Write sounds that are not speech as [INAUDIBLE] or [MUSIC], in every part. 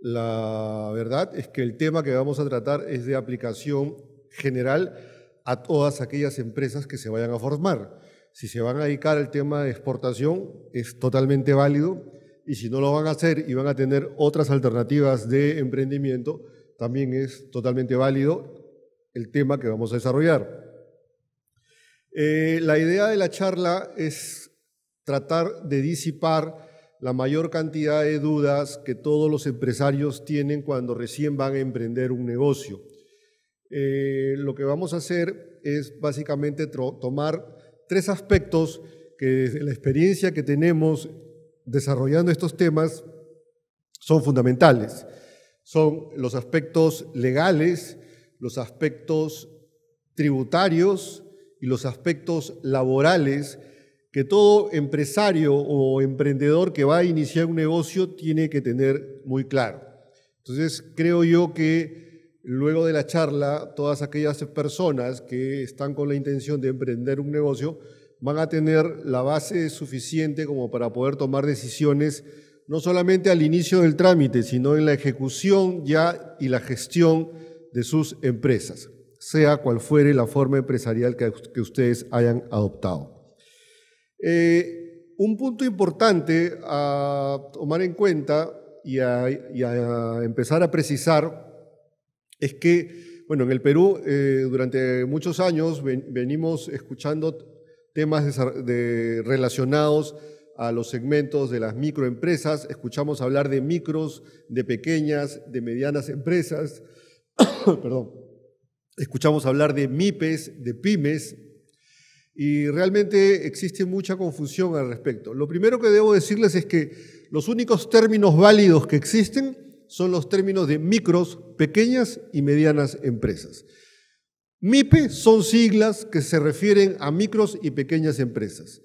La verdad es que el tema que vamos a tratar es de aplicación general a todas aquellas empresas que se vayan a formar. Si se van a dedicar al tema de exportación, es totalmente válido, y si no lo van a hacer y van a tener otras alternativas de emprendimiento, también es totalmente válido el tema que vamos a desarrollar. Eh, la idea de la charla es tratar de disipar la mayor cantidad de dudas que todos los empresarios tienen cuando recién van a emprender un negocio. Eh, lo que vamos a hacer es básicamente tomar tres aspectos que desde la experiencia que tenemos desarrollando estos temas son fundamentales. Son los aspectos legales, los aspectos tributarios y los aspectos laborales que todo empresario o emprendedor que va a iniciar un negocio tiene que tener muy claro. Entonces, creo yo que luego de la charla, todas aquellas personas que están con la intención de emprender un negocio van a tener la base suficiente como para poder tomar decisiones, no solamente al inicio del trámite, sino en la ejecución ya y la gestión de sus empresas, sea cual fuere la forma empresarial que, que ustedes hayan adoptado. Eh, un punto importante a tomar en cuenta y a, empezar a precisar es que, bueno, en el Perú eh, durante muchos años venimos escuchando temas relacionados a los segmentos de las microempresas, escuchamos hablar de micros, de pequeñas, de medianas empresas, [COUGHS] perdón, escuchamos hablar de MIPES, de pymes, y realmente existe mucha confusión al respecto. Lo primero que debo decirles es que los únicos términos válidos que existen son los términos de micros, pequeñas y medianas empresas. MIPE son siglas que se refieren a micros y pequeñas empresas.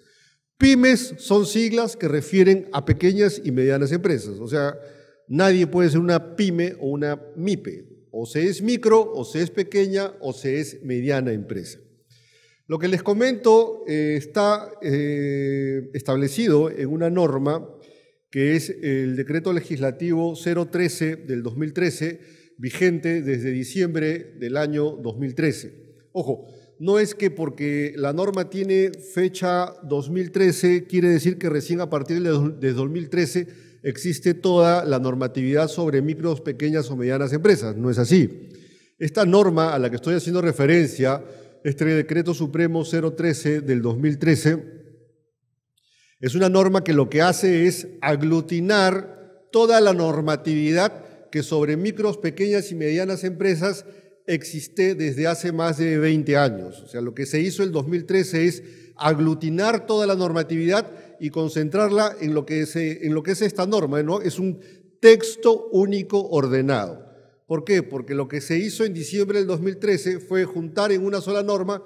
PYMES son siglas que refieren a pequeñas y medianas empresas. O sea, nadie puede ser una PYME o una MIPE. O se es micro, o se es pequeña, o se es mediana empresa. Lo que les comento eh, está eh, establecido en una norma que es el decreto legislativo 013 del 2013, vigente desde diciembre del año 2013. Ojo, no es que porque la norma tiene fecha 2013, quiere decir que recién a partir de 2013 existe toda la normatividad sobre micros, pequeñas o medianas empresas. No es así. Esta norma a la que estoy haciendo referencia este decreto supremo 013 del 2013 es una norma que lo que hace es aglutinar toda la normatividad que sobre micros, pequeñas y medianas empresas existe desde hace más de 20 años. O sea, lo que se hizo el 2013 es aglutinar toda la normatividad y concentrarla en lo que es, en lo que es esta norma, ¿no? Es un texto único ordenado. ¿Por qué? Porque lo que se hizo en diciembre del 2013 fue juntar en una sola norma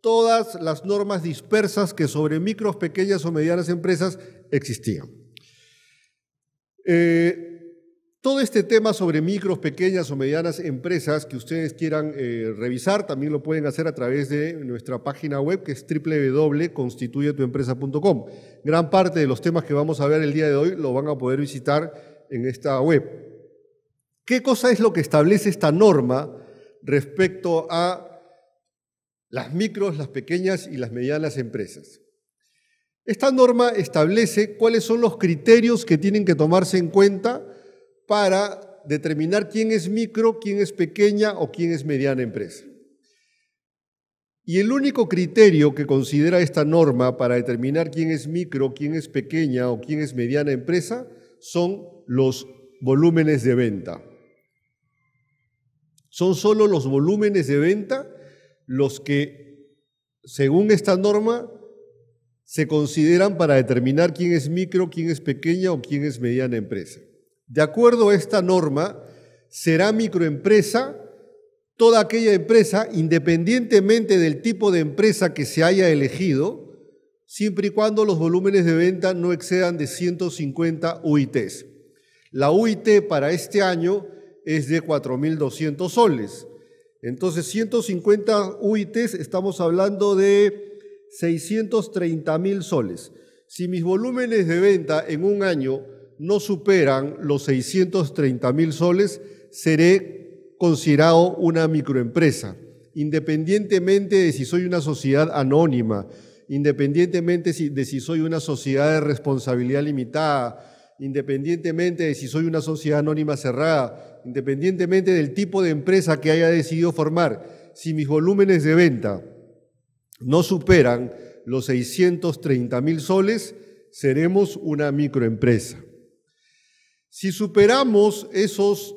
todas las normas dispersas que sobre micros, pequeñas o medianas empresas existían. Eh, todo este tema sobre micros, pequeñas o medianas empresas que ustedes quieran eh, revisar, también lo pueden hacer a través de nuestra página web que es www.constituyetuempresa.com. Gran parte de los temas que vamos a ver el día de hoy lo van a poder visitar en esta web. ¿Qué cosa es lo que establece esta norma respecto a las micros, las pequeñas y las medianas empresas? Esta norma establece cuáles son los criterios que tienen que tomarse en cuenta para determinar quién es micro, quién es pequeña o quién es mediana empresa. Y el único criterio que considera esta norma para determinar quién es micro, quién es pequeña o quién es mediana empresa son los volúmenes de venta. Son solo los volúmenes de venta los que, según esta norma, se consideran para determinar quién es micro, quién es pequeña o quién es mediana empresa. De acuerdo a esta norma, será microempresa toda aquella empresa, independientemente del tipo de empresa que se haya elegido, siempre y cuando los volúmenes de venta no excedan de 150 UITs. La UIT para este año es de 4.200 soles. Entonces, 150 UITs, estamos hablando de 630.000 soles. Si mis volúmenes de venta en un año no superan los 630.000 soles, seré considerado una microempresa, independientemente de si soy una sociedad anónima, independientemente de si soy una sociedad de responsabilidad limitada, independientemente de si soy una sociedad anónima cerrada, independientemente del tipo de empresa que haya decidido formar, si mis volúmenes de venta no superan los 630 mil soles, seremos una microempresa. Si superamos esos,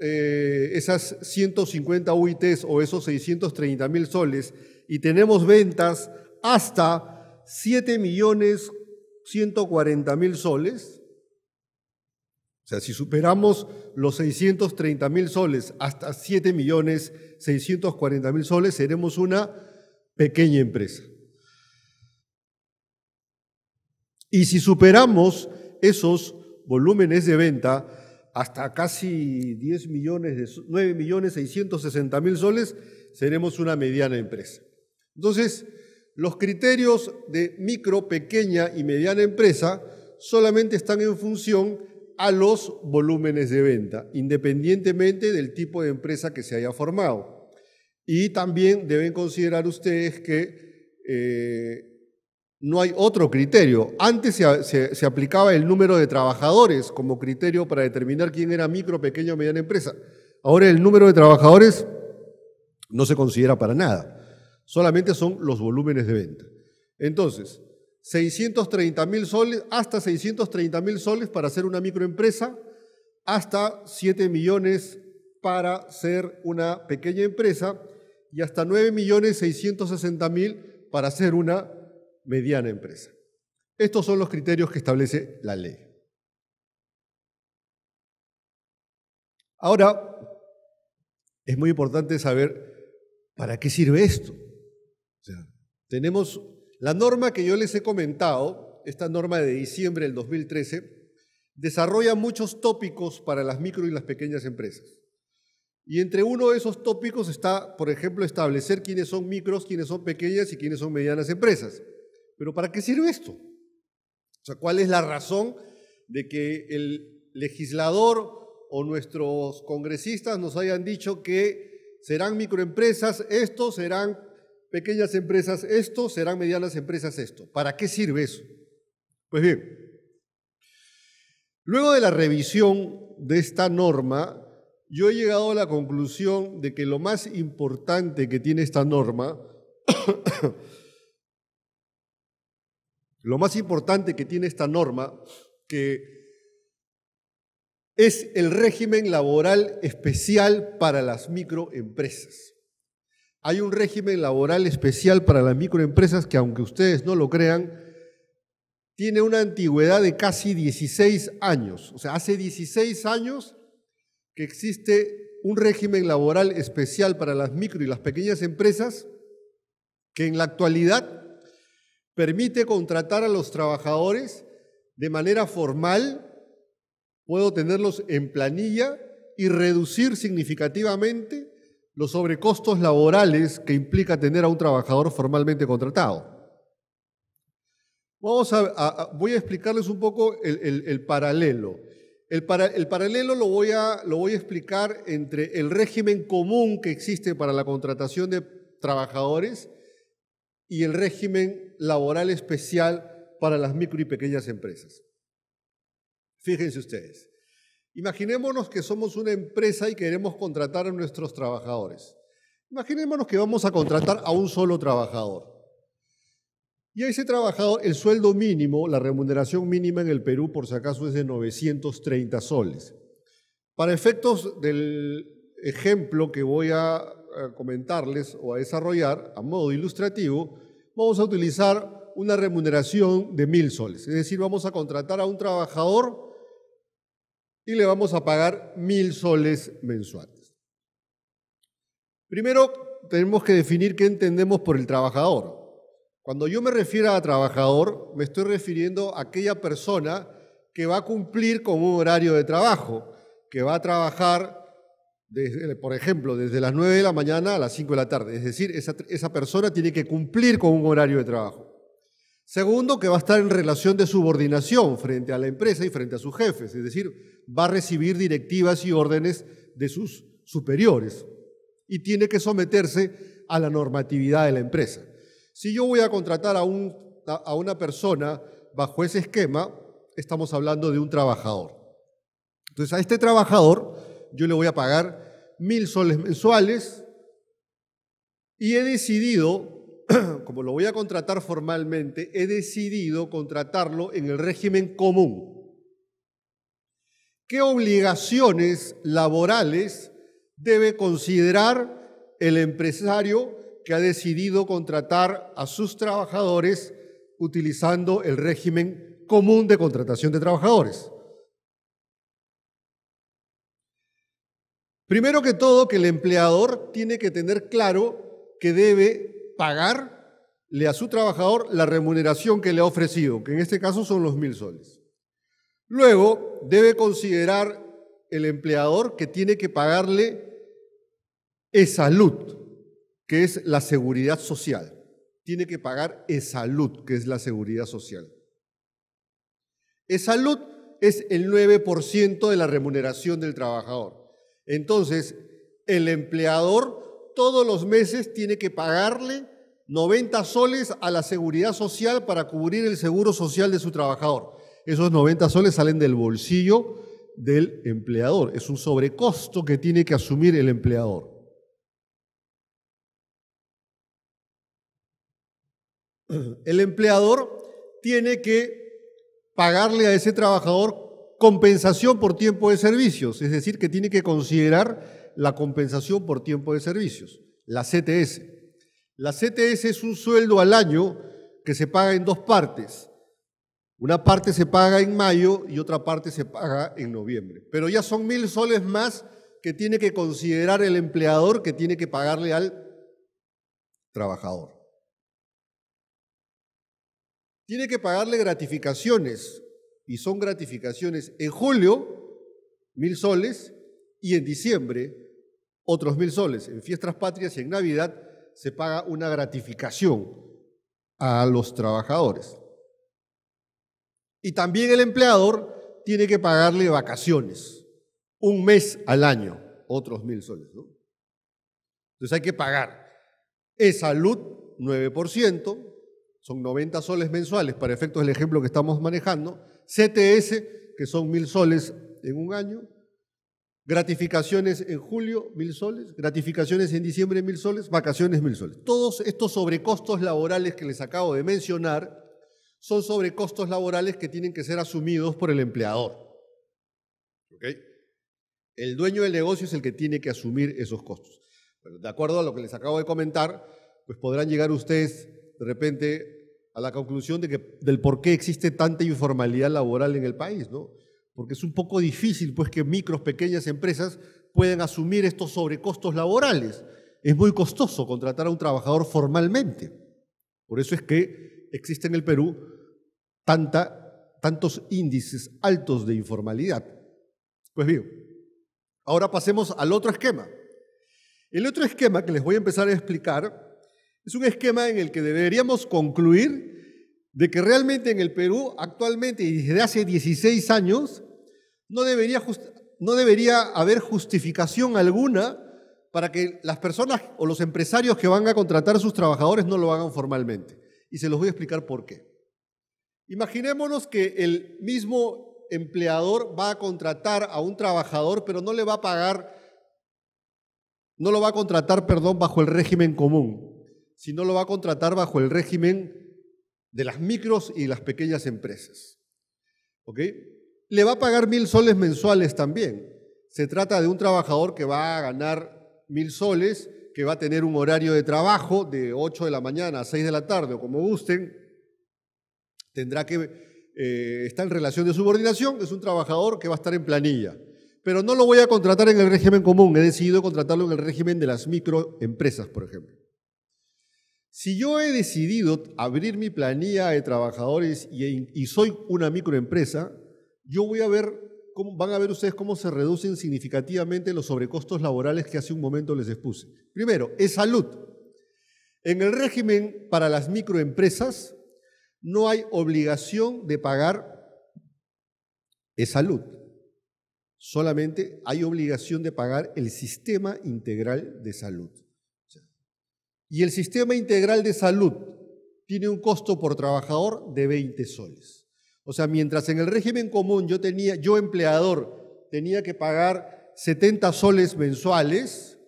eh, esas 150 UITs o esos 630 mil soles y tenemos ventas hasta 7 millones 140 mil soles, o sea, si superamos los 630 mil soles hasta 7 millones 640 mil soles, seremos una pequeña empresa. Y si superamos esos volúmenes de venta hasta casi 10 millones, de, 9 millones 660 mil soles, seremos una mediana empresa. Entonces, los criterios de micro, pequeña y mediana empresa solamente están en función a los volúmenes de venta, independientemente del tipo de empresa que se haya formado. Y también deben considerar ustedes que eh, no hay otro criterio. Antes se, aplicaba el número de trabajadores como criterio para determinar quién era micro, pequeña o mediana empresa. Ahora el número de trabajadores no se considera para nada. Solamente son los volúmenes de venta. Entonces, 630 mil soles, hasta 630 mil soles para ser una microempresa, hasta 7 millones para ser una pequeña empresa y hasta 9 millones 660 mil para ser una mediana empresa. Estos son los criterios que establece la ley. Ahora, es muy importante saber para qué sirve esto. O sea, tenemos la norma que yo les he comentado, esta norma de diciembre del 2013, desarrolla muchos tópicos para las micro y las pequeñas empresas. Y entre uno de esos tópicos está, por ejemplo, establecer quiénes son micros, quiénes son pequeñas y quiénes son medianas empresas. Pero ¿para qué sirve esto? O sea, ¿cuál es la razón de que el legislador o nuestros congresistas nos hayan dicho que serán microempresas, estos serán pequeñas empresas esto, serán medianas empresas esto. ¿Para qué sirve eso? Pues bien, luego de la revisión de esta norma, yo he llegado a la conclusión de que lo más importante que tiene esta norma, [COUGHS] lo más importante que tiene esta norma, que es el régimen laboral especial para las microempresas. Hay un régimen laboral especial para las microempresas que, aunque ustedes no lo crean, tiene una antigüedad de casi 16 años. O sea, hace 16 años que existe un régimen laboral especial para las micro y las pequeñas empresas que en la actualidad permite contratar a los trabajadores de manera formal, puedo tenerlos en planilla y reducir significativamente los sobrecostos laborales que implica tener a un trabajador formalmente contratado. a, voy a explicarles un poco el, paralelo. El, el, paralelo lo voy, a, lo voy a explicar entre el régimen común que existe para la contratación de trabajadores y el régimen laboral especial para las micro y pequeñas empresas. Fíjense ustedes. Imaginémonos que somos una empresa y queremos contratar a nuestros trabajadores. Imaginémonos que vamos a contratar a un solo trabajador. Y a ese trabajador, el sueldo mínimo, la remuneración mínima en el Perú, por si acaso, es de 930 soles. Para efectos del ejemplo que voy a comentarles o a desarrollar a modo ilustrativo, vamos a utilizar una remuneración de 1.000 soles. Es decir, vamos a contratar a un trabajador y le vamos a pagar mil soles mensuales. Primero, tenemos que definir qué entendemos por el trabajador. Cuando yo me refiero a trabajador, me estoy refiriendo a aquella persona que va a cumplir con un horario de trabajo, que va a trabajar, por ejemplo, desde las 9 de la mañana a las 5 de la tarde. Es decir, esa persona tiene que cumplir con un horario de trabajo. Segundo, que va a estar en relación de subordinación frente a la empresa y frente a sus jefes, es decir, va a recibir directivas y órdenes de sus superiores y tiene que someterse a la normatividad de la empresa. Si yo voy a contratar a, una persona bajo ese esquema, estamos hablando de un trabajador. Entonces a este trabajador yo le voy a pagar mil soles mensuales y he decidido [CLEARS THROAT] como lo voy a contratar formalmente, he decidido contratarlo en el régimen común. ¿Qué obligaciones laborales debe considerar el empresario que ha decidido contratar a sus trabajadores utilizando el régimen común de contratación de trabajadores? Primero que todo, que el empleador tiene que tener claro que debe pagarle a su trabajador la remuneración que le ha ofrecido, que en este caso son los mil soles. Luego, debe considerar el empleador que tiene que pagarle e-salud, que es la seguridad social. Tiene que pagar e-salud, que es la seguridad social. E-salud es el 9% de la remuneración del trabajador. Entonces, el empleador todos los meses tiene que pagarle 90 soles a la seguridad social para cubrir el seguro social de su trabajador. Esos 90 soles salen del bolsillo del empleador. Es un sobrecosto que tiene que asumir el empleador. [CLEARS THROAT] El empleador tiene que pagarle a ese trabajador compensación por tiempo de servicios, es decir, que tiene que considerar la compensación por tiempo de servicios, la CTS. La CTS es un sueldo al año que se paga en dos partes. Una parte se paga en mayo y otra parte se paga en noviembre. Pero ya son mil soles más que tiene que considerar el empleador que tiene que pagarle al trabajador. Tiene que pagarle gratificaciones y son gratificaciones en julio, mil soles, y en diciembre, otros mil soles. En fiestas patrias y en Navidad se paga una gratificación a los trabajadores. Y también el empleador tiene que pagarle vacaciones, un mes al año, otros mil soles. Entonces hay que pagar. Es salud, 9%, son 90 soles mensuales para efectos del ejemplo que estamos manejando. CTS, que son mil soles en un año, gratificaciones en julio, mil soles, gratificaciones en diciembre, mil soles, vacaciones, mil soles. Todos estos sobrecostos laborales que les acabo de mencionar son sobrecostos laborales que tienen que ser asumidos por el empleador. El dueño del negocio es el que tiene que asumir esos costos. de acuerdo a lo que les acabo de comentar, pues podrán llegar ustedes de repente a la conclusión del por qué existe tanta informalidad laboral en el país, ¿no? porque es un poco difícil pues que micros, pequeñas empresas puedan asumir estos sobrecostos laborales. Es muy costoso contratar a un trabajador formalmente. Por eso es que existe en el Perú tanta, tantos índices altos de informalidad. Pues bien, ahora pasemos al otro esquema. El otro esquema que les voy a empezar a explicar es un esquema en el que deberíamos concluir de que realmente en el Perú actualmente y desde hace 16 años no debería, no debería haber justificación alguna para que las personas o los empresarios que van a contratar a sus trabajadores no lo hagan formalmente. Y se los voy a explicar por qué. Imaginémonos que el mismo empleador va a contratar a un trabajador, pero no le va a pagar, no lo va a contratar, perdón, bajo el régimen común, sino lo va a contratar bajo el régimen de las micros y las pequeñas empresas. ¿Ok? le va a pagar mil soles mensuales también. Se trata de un trabajador que va a ganar mil soles, que va a tener un horario de trabajo de 8 de la mañana a 6 de la tarde o como gusten. Tendrá que eh, estar en relación de subordinación, es un trabajador que va a estar en planilla. Pero no lo voy a contratar en el régimen común, he decidido contratarlo en el régimen de las microempresas, por ejemplo. Si yo he decidido abrir mi planilla de trabajadores y soy una microempresa, yo voy a ver, cómo, van a ver ustedes cómo se reducen significativamente los sobrecostos laborales que hace un momento les expuse. Primero, es salud. En el régimen para las microempresas no hay obligación de pagar es salud. Solamente hay obligación de pagar el sistema integral de salud. Y el sistema integral de salud tiene un costo por trabajador de 20 soles. O sea, mientras en el régimen común yo tenía, yo empleador, tenía que pagar 70 soles mensuales,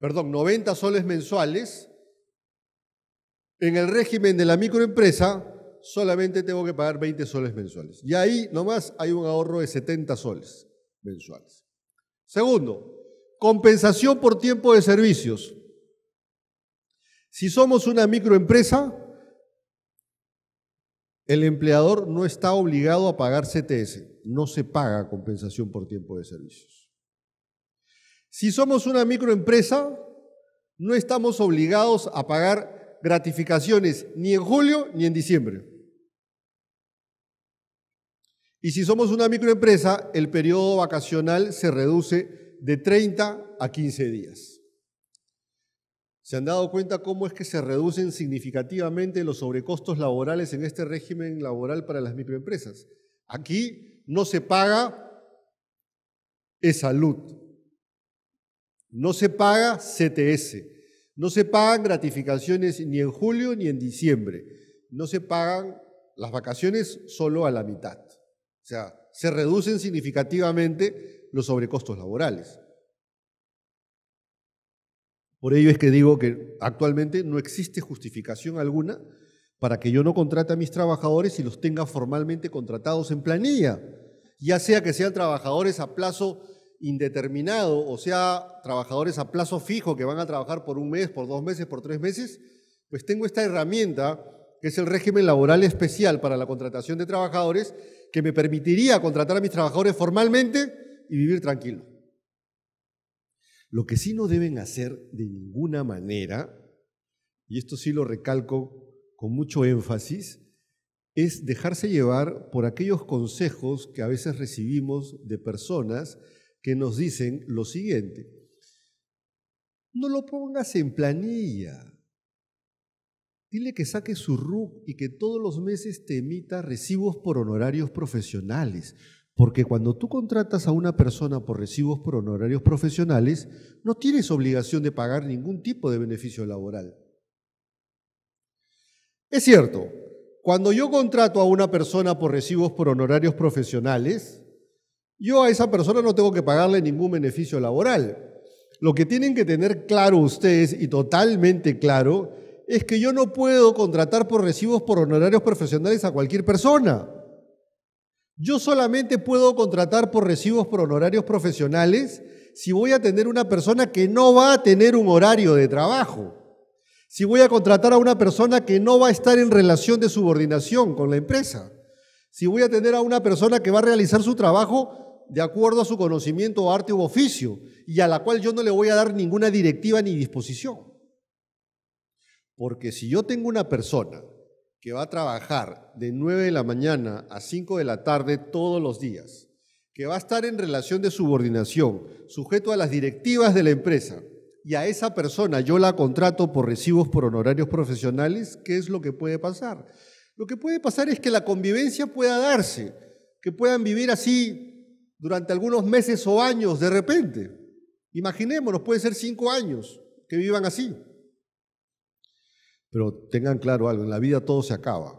perdón, 90 soles mensuales, en el régimen de la microempresa solamente tengo que pagar 20 soles mensuales. Y ahí nomás hay un ahorro de 70 soles mensuales. Segundo, compensación por tiempo de servicios. Si somos una microempresa, el empleador no está obligado a pagar CTS, no se paga compensación por tiempo de servicios. Si somos una microempresa, no estamos obligados a pagar gratificaciones ni en julio ni en diciembre. Y si somos una microempresa, el periodo vacacional se reduce de 30 a 15 días. ¿Se han dado cuenta cómo es que se reducen significativamente los sobrecostos laborales en este régimen laboral para las microempresas? Aquí no se paga e salud, no se paga CTS, no se pagan gratificaciones ni en julio ni en diciembre, no se pagan las vacaciones solo a la mitad. O sea, se reducen significativamente los sobrecostos laborales. Por ello es que digo que actualmente no existe justificación alguna para que yo no contrate a mis trabajadores y los tenga formalmente contratados en planilla, ya sea que sean trabajadores a plazo indeterminado o sea trabajadores a plazo fijo que van a trabajar por un mes, por dos meses, por tres meses, pues tengo esta herramienta que es el régimen laboral especial para la contratación de trabajadores que me permitiría contratar a mis trabajadores formalmente y vivir tranquilo. Lo que sí no deben hacer de ninguna manera, y esto sí lo recalco con mucho énfasis, es dejarse llevar por aquellos consejos que a veces recibimos de personas que nos dicen lo siguiente, no lo pongas en planilla, dile que saque su RUC y que todos los meses te emita recibos por honorarios profesionales. Porque cuando tú contratas a una persona por recibos por honorarios profesionales, no tienes obligación de pagar ningún tipo de beneficio laboral. Es cierto, cuando yo contrato a una persona por recibos por honorarios profesionales, yo a esa persona no tengo que pagarle ningún beneficio laboral. Lo que tienen que tener claro ustedes y totalmente claro es que yo no puedo contratar por recibos por honorarios profesionales a cualquier persona. Yo solamente puedo contratar por recibos por honorarios profesionales si voy a tener una persona que no va a tener un horario de trabajo, si voy a contratar a una persona que no va a estar en relación de subordinación con la empresa, si voy a tener a una persona que va a realizar su trabajo de acuerdo a su conocimiento, arte u oficio, y a la cual yo no le voy a dar ninguna directiva ni disposición. Porque si yo tengo una persona que va a trabajar de 9 de la mañana a 5 de la tarde todos los días, que va a estar en relación de subordinación, sujeto a las directivas de la empresa, y a esa persona yo la contrato por recibos por honorarios profesionales, ¿qué es lo que puede pasar? Lo que puede pasar es que la convivencia pueda darse, que puedan vivir así durante algunos meses o años de repente. Imaginémonos, puede ser cinco años que vivan así. Pero tengan claro algo, en la vida todo se acaba.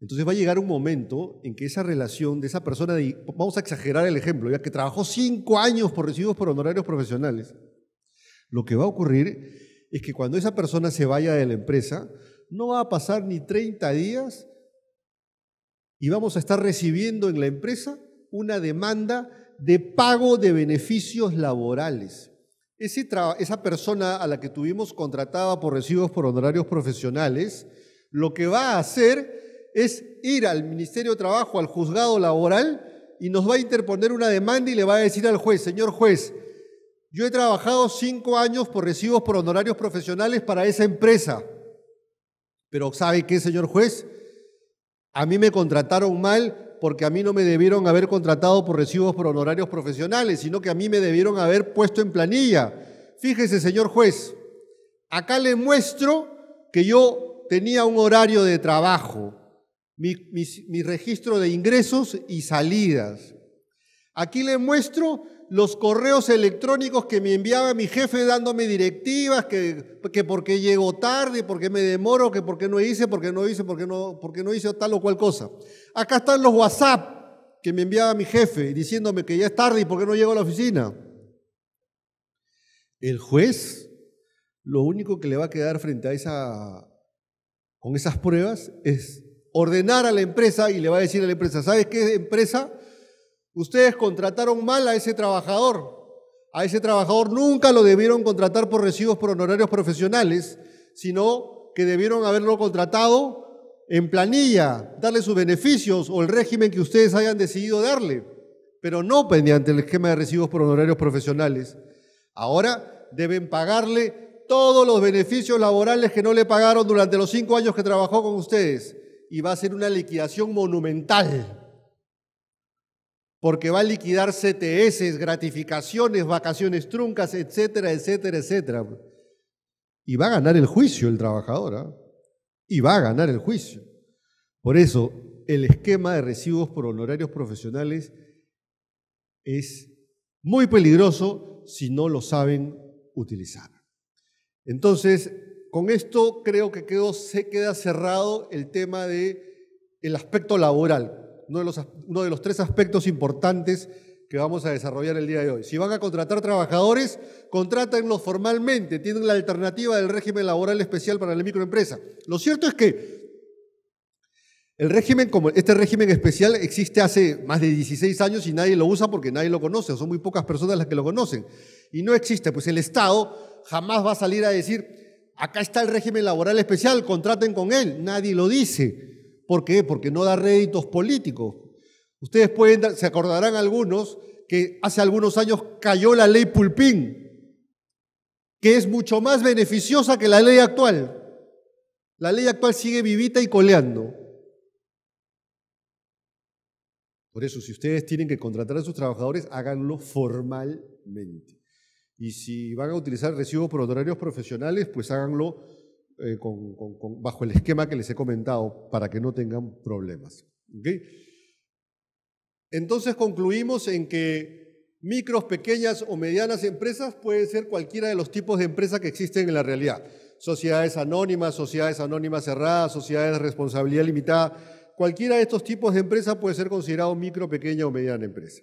Entonces va a llegar un momento en que esa relación de esa persona, de, vamos a exagerar el ejemplo, ya que trabajó cinco años por recibos por honorarios profesionales, lo que va a ocurrir es que cuando esa persona se vaya de la empresa, no va a pasar ni 30 días y vamos a estar recibiendo en la empresa una demanda de pago de beneficios laborales esa persona a la que tuvimos contratada por recibos por honorarios profesionales, lo que va a hacer es ir al Ministerio de Trabajo, al juzgado laboral, y nos va a interponer una demanda y le va a decir al juez, señor juez, yo he trabajado cinco años por recibos por honorarios profesionales para esa empresa. Pero ¿sabe qué, señor juez? A mí me contrataron mal porque a mí no me debieron haber contratado por recibos por honorarios profesionales, sino que a mí me debieron haber puesto en planilla. Fíjese, señor juez, acá le muestro que yo tenía un horario de trabajo, mi, registro de ingresos y salidas. Aquí le muestro los correos electrónicos que me enviaba mi jefe dándome directivas, que, que porque llego tarde, porque me demoro, que porque no hice, porque no hice, porque no, porque no hice tal o cual cosa. Acá están los WhatsApp que me enviaba mi jefe diciéndome que ya es tarde y porque no llego a la oficina. El juez lo único que le va a quedar frente a esa, con esas pruebas es ordenar a la empresa y le va a decir a la empresa, ¿sabes qué empresa? Ustedes contrataron mal a ese trabajador. A ese trabajador nunca lo debieron contratar por recibos por honorarios profesionales, sino que debieron haberlo contratado en planilla, darle sus beneficios o el régimen que ustedes hayan decidido darle, pero no mediante pues, el esquema de recibos por honorarios profesionales. Ahora deben pagarle todos los beneficios laborales que no le pagaron durante los cinco años que trabajó con ustedes y va a ser una liquidación monumental porque va a liquidar CTS, gratificaciones, vacaciones truncas, etcétera, etcétera, etcétera. Y va a ganar el juicio el trabajador, ¿eh? y va a ganar el juicio. Por eso, el esquema de recibos por honorarios profesionales es muy peligroso si no lo saben utilizar. Entonces, con esto creo que quedó, se queda cerrado el tema del el aspecto laboral uno de, los, tres aspectos importantes que vamos a desarrollar el día de hoy. Si van a contratar trabajadores, contrátenlos formalmente, tienen la alternativa del régimen laboral especial para la microempresa. Lo cierto es que el régimen, este régimen especial existe hace más de 16 años y nadie lo usa porque nadie lo conoce, son muy pocas personas las que lo conocen. Y no existe, pues el Estado jamás va a salir a decir, acá está el régimen laboral especial, contraten con él, nadie lo dice. ¿Por qué? Porque no da réditos políticos. Ustedes pueden, se acordarán algunos, que hace algunos años cayó la ley Pulpín, que es mucho más beneficiosa que la ley actual. La ley actual sigue vivita y coleando. Por eso, si ustedes tienen que contratar a sus trabajadores, háganlo formalmente. Y si van a utilizar recibos por honorarios profesionales, pues háganlo eh, bajo el esquema que les he comentado para que no tengan problemas. Entonces concluimos en que micros, pequeñas o medianas empresas pueden ser cualquiera de los tipos de empresas que existen en la realidad. Sociedades anónimas, sociedades anónimas cerradas, sociedades de responsabilidad limitada. Cualquiera de estos tipos de empresas puede ser considerado micro, pequeña o mediana empresa.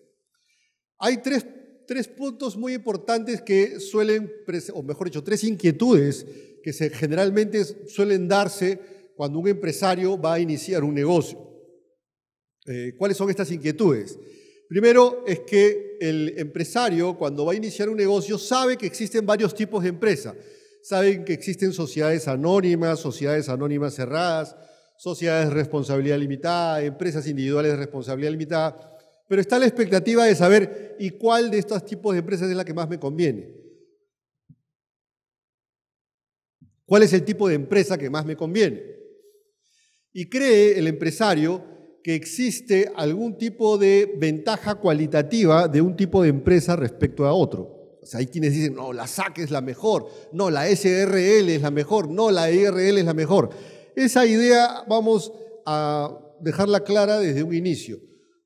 Hay tres tres puntos muy importantes que suelen, o mejor dicho, tres inquietudes que se generalmente suelen darse cuando un empresario va a iniciar un negocio. Eh, ¿Cuáles son estas inquietudes? Primero es que el empresario cuando va a iniciar un negocio sabe que existen varios tipos de empresas. Saben que existen sociedades anónimas, sociedades anónimas cerradas, sociedades de responsabilidad limitada, empresas individuales de responsabilidad limitada pero está la expectativa de saber y cuál de estos tipos de empresas es la que más me conviene. ¿Cuál es el tipo de empresa que más me conviene? Y cree el empresario que existe algún tipo de ventaja cualitativa de un tipo de empresa respecto a otro. O sea, hay quienes dicen, no, la SAC es la mejor, no, la SRL es la mejor, no, la IRL e es la mejor. Esa idea vamos a dejarla clara desde un inicio.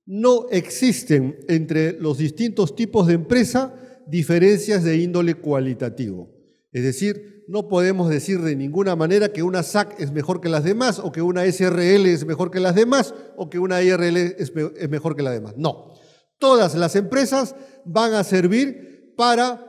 No existen entre los distintos tipos de empresa diferencias de índole cualitativo. Es decir, no podemos decir de ninguna manera que una SAC es mejor que las demás, o que una SRL es mejor que las demás, o que una IRL es, mejor que las demás. No. Todas las empresas van a servir para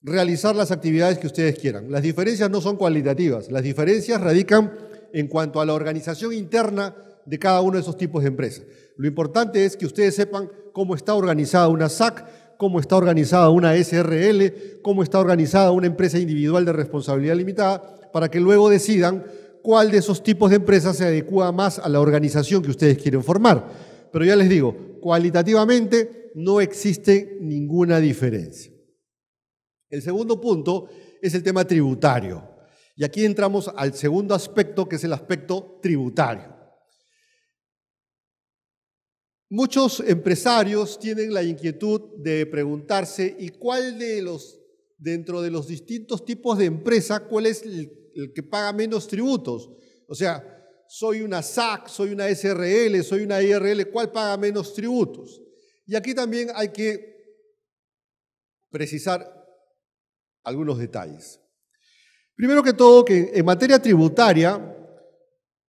realizar las actividades que ustedes quieran. Las diferencias no son cualitativas, las diferencias radican en cuanto a la organización interna de cada uno de esos tipos de empresas. Lo importante es que ustedes sepan cómo está organizada una SAC, cómo está organizada una SRL, cómo está organizada una empresa individual de responsabilidad limitada, para que luego decidan cuál de esos tipos de empresas se adecua más a la organización que ustedes quieren formar. Pero ya les digo, cualitativamente no existe ninguna diferencia. El segundo punto es el tema tributario. Y aquí entramos al segundo aspecto, que es el aspecto tributario. Muchos empresarios tienen la inquietud de preguntarse, ¿y cuál de los, dentro de los distintos tipos de empresa, cuál es el, que paga menos tributos? O sea, soy una SAC, soy una SRL, soy una IRL, ¿cuál paga menos tributos? Y aquí también hay que precisar algunos detalles. Primero que todo, que en materia tributaria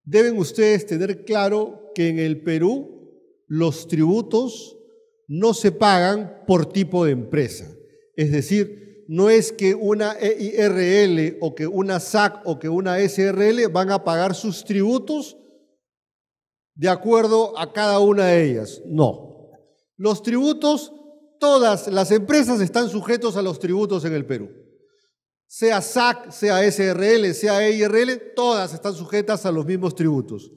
deben ustedes tener claro que en el Perú los tributos no se pagan por tipo de empresa. Es decir, no es que una EIRL o que una SAC o que una SRL van a pagar sus tributos de acuerdo a cada una de ellas. No. Los tributos, todas las empresas están sujetos a los tributos en el Perú. Sea SAC, sea SRL, sea EIRL, todas están sujetas a los mismos tributos.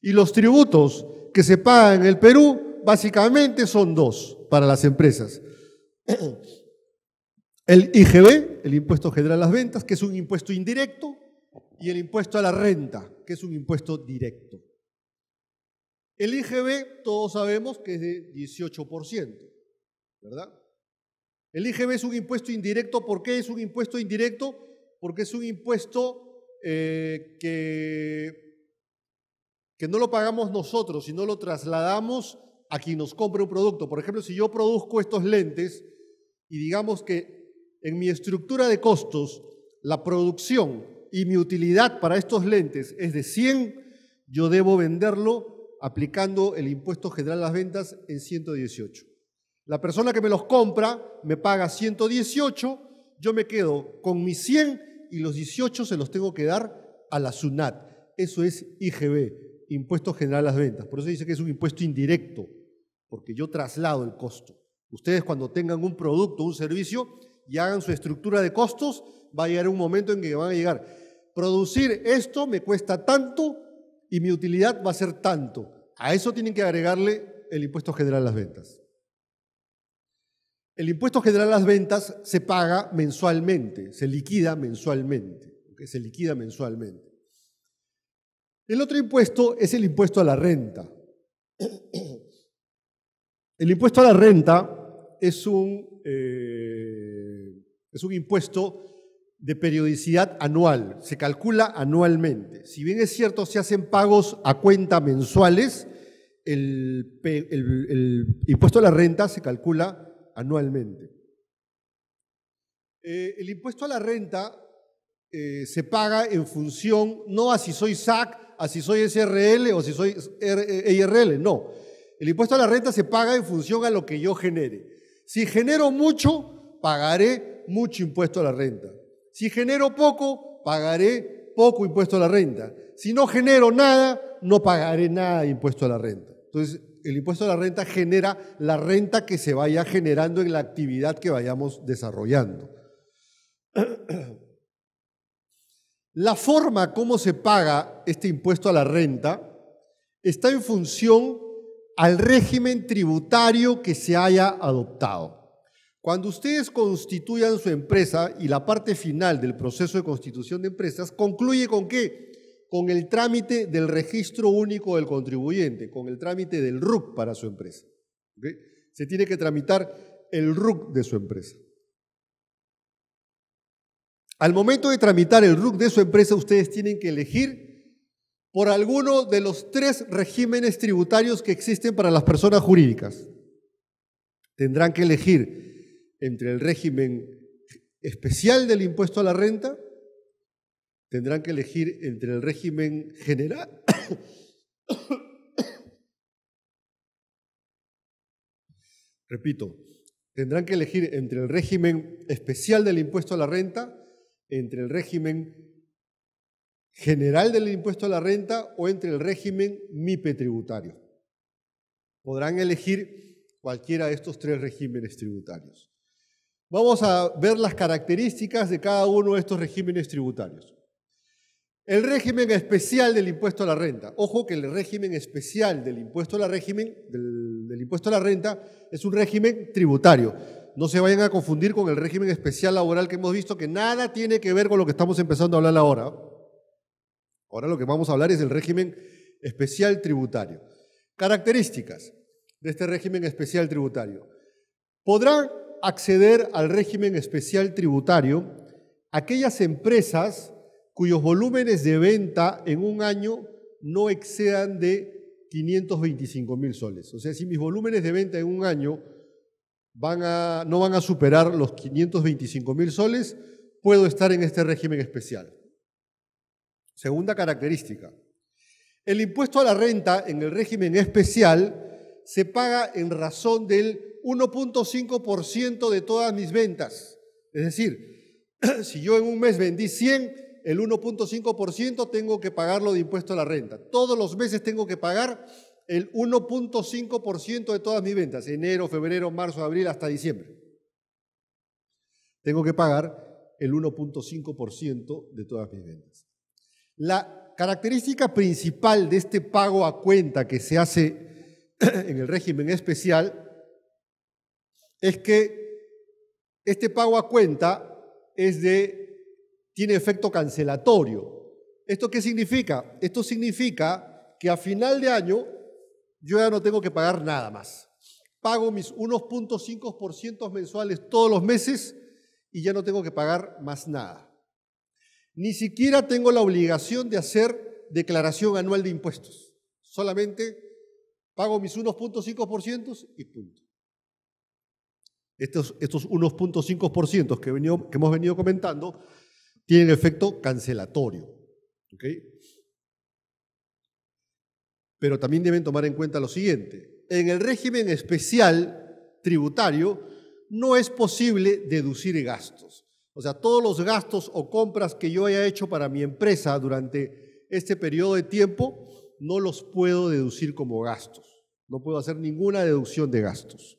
Y los tributos que se paga en el Perú básicamente son dos para las empresas. [CLEARS THROAT] El IGB, el impuesto general a las ventas, que es un impuesto indirecto, y el impuesto a la renta, que es un impuesto directo. El IGB, todos sabemos que es de 18%, ¿verdad? El IGB es un impuesto indirecto. ¿Por qué es un impuesto indirecto? Porque es un impuesto eh, que que no lo pagamos nosotros, sino lo trasladamos a quien nos compre un producto. Por ejemplo, si yo produzco estos lentes y digamos que en mi estructura de costos, la producción y mi utilidad para estos lentes es de 100, yo debo venderlo aplicando el impuesto general a las ventas en 118. La persona que me los compra me paga 118, yo me quedo con mis 100 y los 18 se los tengo que dar a la SUNAT. Eso es IGB impuesto general a las ventas. Por eso dice que es un impuesto indirecto, porque yo traslado el costo. Ustedes cuando tengan un producto, un servicio y hagan su estructura de costos, va a llegar un momento en que van a llegar. Producir esto me cuesta tanto y mi utilidad va a ser tanto. A eso tienen que agregarle el impuesto general a las ventas. El impuesto general a las ventas se paga mensualmente, se liquida mensualmente, se liquida mensualmente. El otro impuesto es el impuesto a la renta. El impuesto a la renta es un, eh, es un impuesto de periodicidad anual, se calcula anualmente. Si bien es cierto, se hacen pagos a cuenta mensuales, el, impuesto a la renta se calcula anualmente. Eh, el impuesto a la renta eh, se paga en función no a si soy SAC, a si soy SRL o si soy IRL. No, el impuesto a la renta se paga en función a lo que yo genere. Si genero mucho, pagaré mucho impuesto a la renta. Si genero poco, pagaré poco impuesto a la renta. Si no genero nada, no pagaré nada de impuesto a la renta. Entonces, el impuesto a la renta genera la renta que se vaya generando en la actividad que vayamos desarrollando. [CLEARS THROAT] La forma como se paga este impuesto a la renta está en función al régimen tributario que se haya adoptado. Cuando ustedes constituyan su empresa y la parte final del proceso de constitución de empresas concluye con qué? Con el trámite del registro único del contribuyente, con el trámite del RUC para su empresa. Se tiene que tramitar el RUC de su empresa. Al momento de tramitar el RUC de su empresa, ustedes tienen que elegir por alguno de los tres regímenes tributarios que existen para las personas jurídicas. Tendrán que elegir entre el régimen especial del impuesto a la renta, tendrán que elegir entre el régimen general, [COUGHS] repito, tendrán que elegir entre el régimen especial del impuesto a la renta entre el régimen general del impuesto a la renta o entre el régimen MIPE tributario. Podrán elegir cualquiera de estos tres regímenes tributarios. Vamos a ver las características de cada uno de estos regímenes tributarios. El régimen especial del impuesto a la renta. Ojo que el régimen especial del impuesto a la, régimen, del impuesto a la renta es un régimen tributario no se vayan a confundir con el régimen especial laboral que hemos visto, que nada tiene que ver con lo que estamos empezando a hablar ahora. Ahora lo que vamos a hablar es el régimen especial tributario. Características de este régimen especial tributario. Podrán acceder al régimen especial tributario aquellas empresas cuyos volúmenes de venta en un año no excedan de 525 mil soles. O sea, si mis volúmenes de venta en un año van a, no van a superar los 525 mil soles, puedo estar en este régimen especial. Segunda característica. El impuesto a la renta en el régimen especial se paga en razón del 1.5% de todas mis ventas. Es decir, [CLEARS THROAT] si yo en un mes vendí 100, el 1.5% tengo que pagarlo de impuesto a la renta. Todos los meses tengo que pagar el 1.5% de todas mis ventas, enero, febrero, marzo, abril, hasta diciembre. Tengo que pagar el 1.5% de todas mis ventas. La característica principal de este pago a cuenta que se hace [CLEARS THROAT] en el régimen especial es que este pago a cuenta es de, tiene efecto cancelatorio. ¿Esto qué significa? Esto significa que a final de año yo ya no tengo que pagar nada más. Pago mis 1.5% mensuales todos los meses y ya no tengo que pagar más nada. Ni siquiera tengo la obligación de hacer declaración anual de impuestos. Solamente pago mis 1.5% y punto. Estos, estos 1.5% que, hemos venido comentando tienen efecto cancelatorio. ¿okay? Pero también deben tomar en cuenta lo siguiente. En el régimen especial tributario no es posible deducir gastos. O sea, todos los gastos o compras que yo haya hecho para mi empresa durante este periodo de tiempo, no los puedo deducir como gastos. No puedo hacer ninguna deducción de gastos.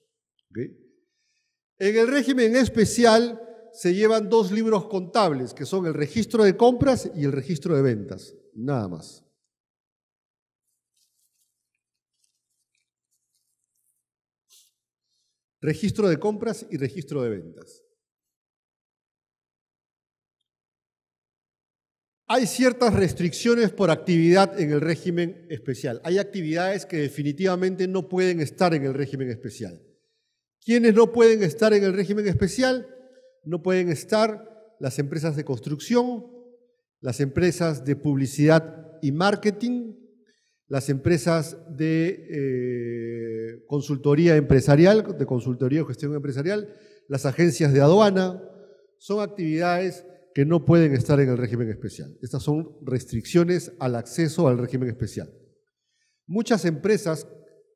En el régimen especial se llevan dos libros contables, que son el registro de compras y el registro de ventas, nada más. registro de compras y registro de ventas. Hay ciertas restricciones por actividad en el régimen especial. Hay actividades que definitivamente no pueden estar en el régimen especial. ¿Quiénes no pueden estar en el régimen especial? No pueden estar las empresas de construcción, las empresas de publicidad y marketing, las empresas de eh, consultoría empresarial, de consultoría o gestión empresarial, las agencias de aduana, son actividades que no pueden estar en el régimen especial. Estas son restricciones al acceso al régimen especial. Muchas empresas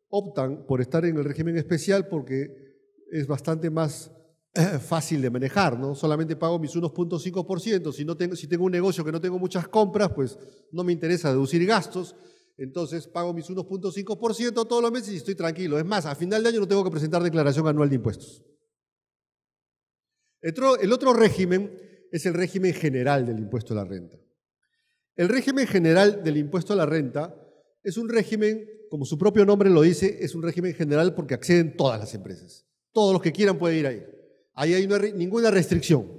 optan por estar en el régimen especial porque es bastante más eh, fácil de manejar, ¿no? Solamente pago mis 1.5%, si, no tengo, si tengo un negocio que no tengo muchas compras, pues no me interesa deducir gastos, entonces pago mis 1.5% todos los meses y estoy tranquilo. Es más, a final de año no tengo que presentar declaración anual de impuestos. El otro régimen es el régimen general del impuesto a la renta. El régimen general del impuesto a la renta es un régimen, como su propio nombre lo dice, es un régimen general porque acceden todas las empresas. Todos los que quieran pueden ir ahí. Ahí hay ninguna restricción.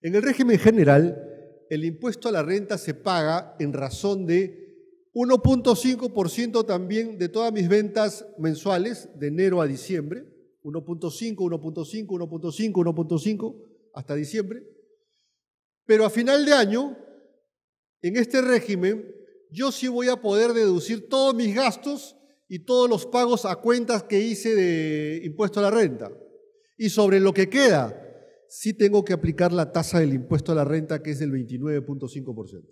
En el régimen general, el impuesto a la renta se paga en razón de 1.5% también de todas mis ventas mensuales de enero a diciembre, 1.5, 1.5, 1.5, 1.5 hasta diciembre. Pero a final de año, en este régimen, yo sí voy a poder deducir todos mis gastos y todos los pagos a cuentas que hice de impuesto a la renta. Y sobre lo que queda, sí tengo que aplicar la tasa del impuesto a la renta que es del 29.5%.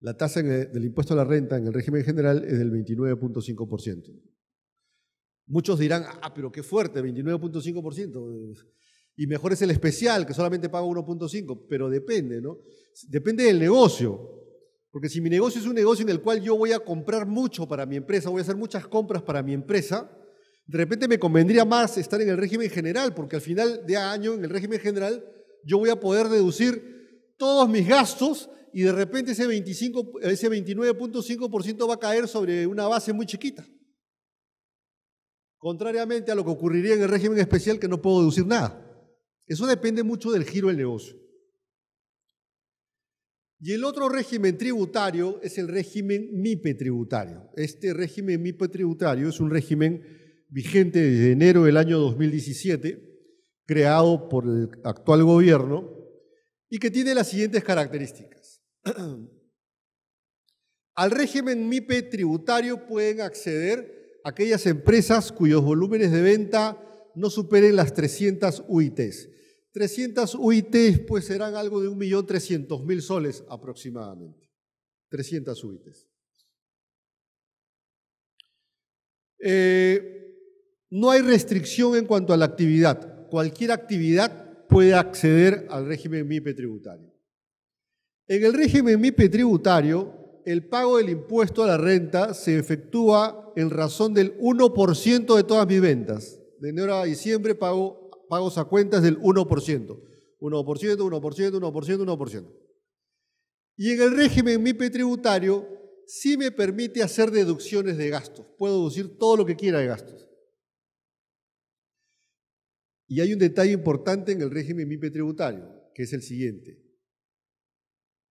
La tasa del impuesto a la renta en el régimen general es del 29.5%. Muchos dirán, ah, pero qué fuerte, 29.5%. Y mejor es el especial, que solamente paga 1.5, pero depende, ¿no? Depende del negocio. Porque si mi negocio es un negocio en el cual yo voy a comprar mucho para mi empresa, voy a hacer muchas compras para mi empresa, de repente me convendría más estar en el régimen general, porque al final de año, en el régimen general, yo voy a poder deducir todos mis gastos y de repente ese, ese 29.5% va a caer sobre una base muy chiquita. Contrariamente a lo que ocurriría en el régimen especial, que no puedo deducir nada. Eso depende mucho del giro del negocio. Y el otro régimen tributario es el régimen MIPE tributario. Este régimen MIPE tributario es un régimen vigente desde enero del año 2017, creado por el actual gobierno y que tiene las siguientes características. [CLEARS THROAT] Al régimen MIPE tributario pueden acceder aquellas empresas cuyos volúmenes de venta no superen las 300 UITs. 300 UITs pues serán algo de 1.300.000 soles aproximadamente. 300 UITs. Eh, no hay restricción en cuanto a la actividad. Cualquier actividad puede acceder al régimen MIPE tributario. En el régimen MIPE tributario, el pago del impuesto a la renta se efectúa en razón del 1% de todas mis ventas. De enero a diciembre pago pagos a cuentas del 1%. 1%, 1%, 1%, 1%. Y en el régimen MIPE tributario sí me permite hacer deducciones de gastos. Puedo deducir todo lo que quiera de gastos. Y hay un detalle importante en el régimen MIPE tributario, que es el siguiente.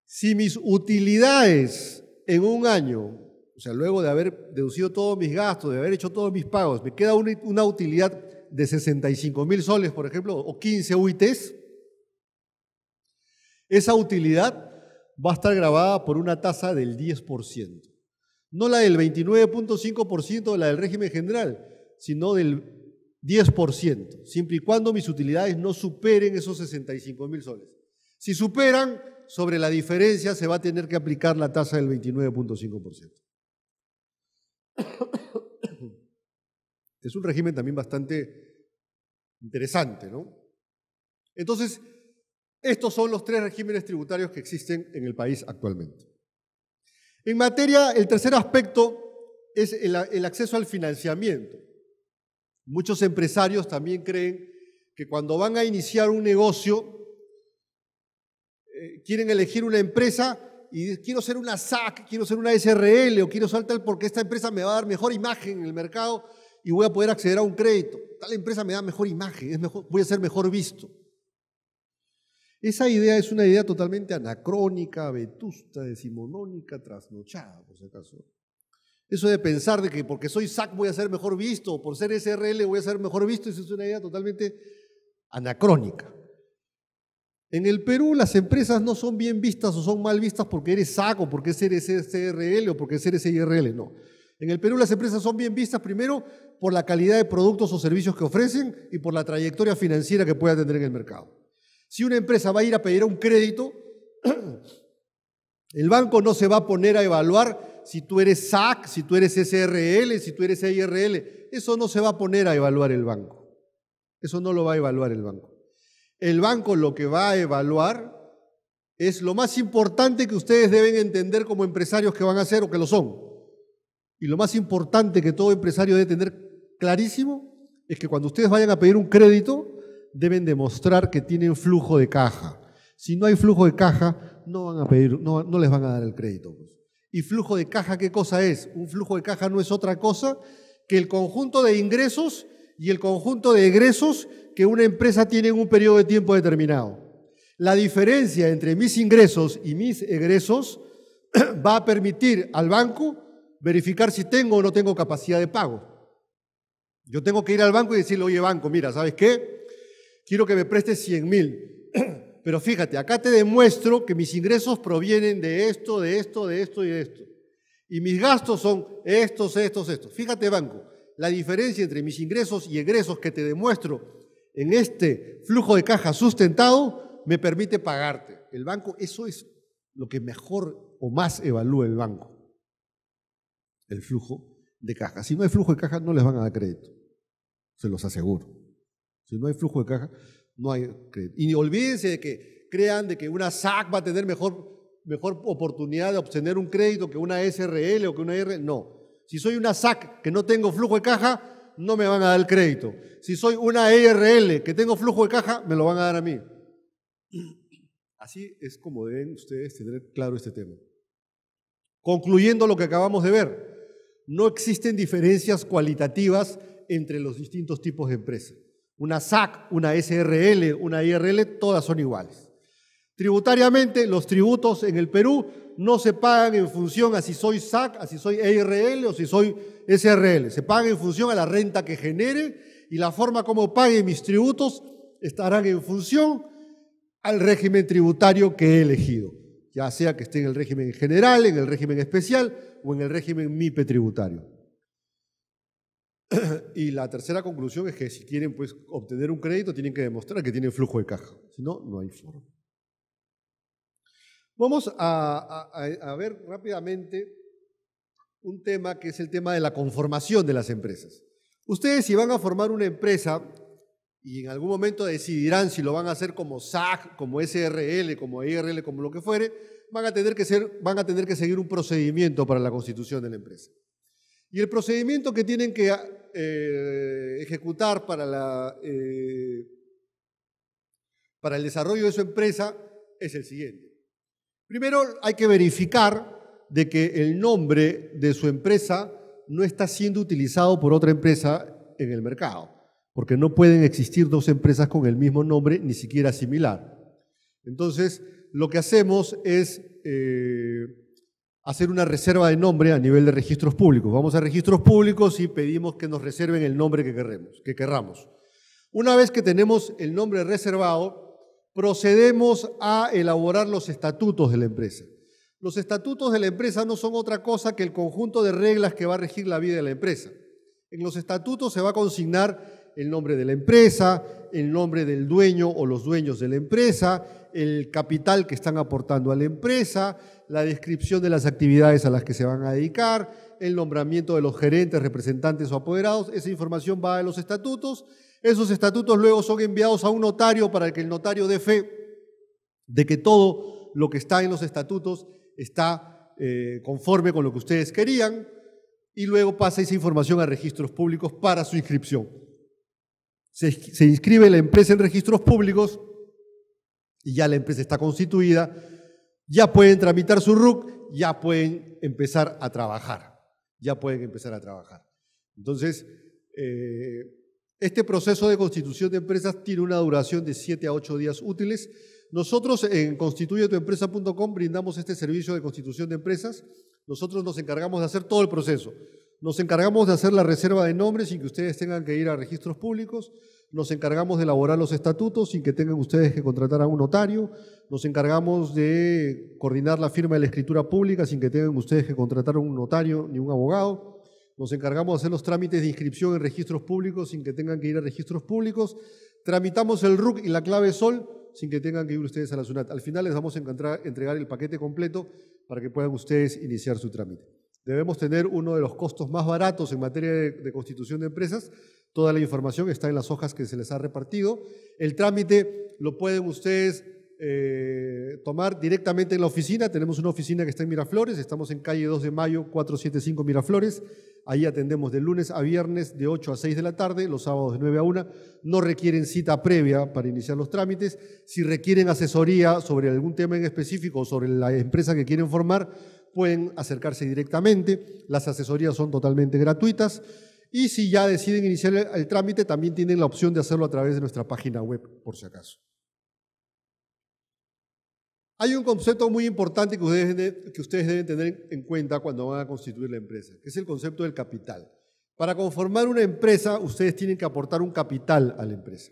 Si mis utilidades en un año, o sea, luego de haber deducido todos mis gastos, de haber hecho todos mis pagos, me queda una, utilidad de 65 mil soles, por ejemplo, o 15 UITs, esa utilidad va a estar grabada por una tasa del 10%. No la del 29.5% de la del régimen general, sino del 10%, siempre y cuando mis utilidades no superen esos 65 mil soles. Si superan, sobre la diferencia se va a tener que aplicar la tasa del 29.5%. Es un régimen también bastante interesante, ¿no? Entonces, estos son los tres regímenes tributarios que existen en el país actualmente. En materia, el tercer aspecto es el, el acceso al financiamiento. Muchos empresarios también creen que cuando van a iniciar un negocio, eh, quieren elegir una empresa y quiero ser una SAC, quiero ser una SRL o quiero ser tal porque esta empresa me va a dar mejor imagen en el mercado y voy a poder acceder a un crédito. Tal empresa me da mejor imagen, es mejor, voy a ser mejor visto. Esa idea es una idea totalmente anacrónica, vetusta, decimonónica, trasnochada, por si acaso. Eso de pensar de que porque soy SAC voy a ser mejor visto, o por ser SRL voy a ser mejor visto, eso es una idea totalmente anacrónica. En el Perú las empresas no son bien vistas o son mal vistas porque eres SAC o porque eres SRL o porque eres IRL, no. En el Perú las empresas son bien vistas primero por la calidad de productos o servicios que ofrecen y por la trayectoria financiera que pueda tener en el mercado. Si una empresa va a ir a pedir un crédito, [CLEARS THROAT] el banco no se va a poner a evaluar si tú eres SAC, si tú eres SRL, si tú eres IRL. Eso no se va a poner a evaluar el banco. Eso no lo va a evaluar el banco. El banco lo que va a evaluar es lo más importante que ustedes deben entender como empresarios que van a ser o que lo son. Y lo más importante que todo empresario debe tener clarísimo es que cuando ustedes vayan a pedir un crédito, deben demostrar que tienen flujo de caja. Si no hay flujo de caja, no, van a pedir, no les van a dar el crédito. Pues. ¿Y flujo de caja qué cosa es? Un flujo de caja no es otra cosa que el conjunto de ingresos y el conjunto de egresos que una empresa tiene en un periodo de tiempo determinado. La diferencia entre mis ingresos y mis egresos [CLEARS THROAT] va a permitir al banco verificar si tengo o no tengo capacidad de pago. Yo tengo que ir al banco y decirle, oye banco, mira, ¿sabes qué? Quiero que me prestes 100 mil. Pero fíjate, acá te demuestro que mis ingresos provienen de esto, de esto, de esto y de esto. Y mis gastos son estos, estos, estos. Fíjate, banco, la diferencia entre mis ingresos y egresos que te demuestro en este flujo de caja sustentado me permite pagarte. El banco, eso es lo que mejor o más evalúa el banco. El flujo de caja. Si no hay flujo de caja, no les van a dar crédito. Se los aseguro. Si no hay flujo de caja, no hay crédito. Y olvídense de que crean de que una SAC va a tener mejor, mejor oportunidad de obtener un crédito que una SRL o que una R. No. Si soy una SAC que no tengo flujo de caja, no me van a dar el crédito. Si soy una ERL que tengo flujo de caja, me lo van a dar a mí. Así es como deben ustedes tener claro este tema. Concluyendo lo que acabamos de ver, no existen diferencias cualitativas entre los distintos tipos de empresas una SAC, una SRL, una IRL, todas son iguales. Tributariamente, los tributos en el Perú no se pagan en función a si soy SAC, a si soy IRL e o si soy SRL. Se pagan en función a la renta que genere y la forma como pague mis tributos estarán en función al régimen tributario que he elegido, ya sea que esté en el régimen general, en el régimen especial o en el régimen MIPE tributario. [COUGHS] y la tercera conclusión es que si quieren pues, obtener un crédito, tienen que demostrar que tienen flujo de caja. Si no, no hay forma. Vamos a, ver rápidamente un tema que es el tema de la conformación de las empresas. Ustedes si van a formar una empresa y en algún momento decidirán si lo van a hacer como SAG, como SRL, como IRL, como lo que fuere, van a tener que, ser, van a tener que seguir un procedimiento para la constitución de la empresa. Y el procedimiento que tienen que eh, ejecutar eh, para, el desarrollo de su empresa es el siguiente. Primero hay que verificar de que el nombre de su empresa no está siendo utilizado por otra empresa en el mercado, porque no pueden existir dos empresas con el mismo nombre, ni siquiera similar. Entonces, lo que hacemos es eh, hacer una reserva de nombre a nivel de registros públicos. Vamos a registros públicos y pedimos que nos reserven el nombre que, queremos, que querramos. Una vez que tenemos el nombre reservado, procedemos a elaborar los estatutos de la empresa. Los estatutos de la empresa no son otra cosa que el conjunto de reglas que va a regir la vida de la empresa. En los estatutos se va a consignar el nombre de la empresa, el nombre del dueño o los dueños de la empresa, el capital que están aportando a la empresa, la descripción de las actividades a las que se van a dedicar, el nombramiento de los gerentes, representantes o apoderados. Esa información va a los estatutos. Esos estatutos luego son enviados a un notario para que el notario dé fe de que todo lo que está en los estatutos está eh, conforme con lo que ustedes querían y luego pasa esa información a registros públicos para su inscripción se, inscribe la empresa en registros públicos y ya la empresa está constituida, ya pueden tramitar su RUC, ya pueden empezar a trabajar, ya pueden empezar a trabajar. Entonces, eh, este proceso de constitución de empresas tiene una duración de 7 a 8 días útiles. Nosotros en constituyetuempresa.com brindamos este servicio de constitución de empresas. Nosotros nos encargamos de hacer todo el proceso. Nos encargamos de hacer la reserva de nombres sin que ustedes tengan que ir a registros públicos. Nos encargamos de elaborar los estatutos sin que tengan ustedes que contratar a un notario. Nos encargamos de coordinar la firma de la escritura pública sin que tengan ustedes que contratar a un notario ni un abogado. Nos encargamos de hacer los trámites de inscripción en registros públicos sin que tengan que ir a registros públicos. Tramitamos el RUC y la clave SOL sin que tengan que ir ustedes a la SUNAT. Al final les vamos a entregar el paquete completo para que puedan ustedes iniciar su trámite debemos tener uno de los costos más baratos en materia de, constitución de empresas. Toda la información está en las hojas que se les ha repartido. El trámite lo pueden ustedes eh, tomar directamente en la oficina. Tenemos una oficina que está en Miraflores, estamos en calle 2 de mayo 475 Miraflores. Ahí atendemos de lunes a viernes de 8 a 6 de la tarde, los sábados de 9 a 1. No requieren cita previa para iniciar los trámites. Si requieren asesoría sobre algún tema en específico o sobre la empresa que quieren formar, pueden acercarse directamente, las asesorías son totalmente gratuitas y si ya deciden iniciar el, trámite, también tienen la opción de hacerlo a través de nuestra página web, por si acaso. Hay un concepto muy importante que ustedes, que ustedes, deben tener en cuenta cuando van a constituir la empresa, que es el concepto del capital. Para conformar una empresa, ustedes tienen que aportar un capital a la empresa.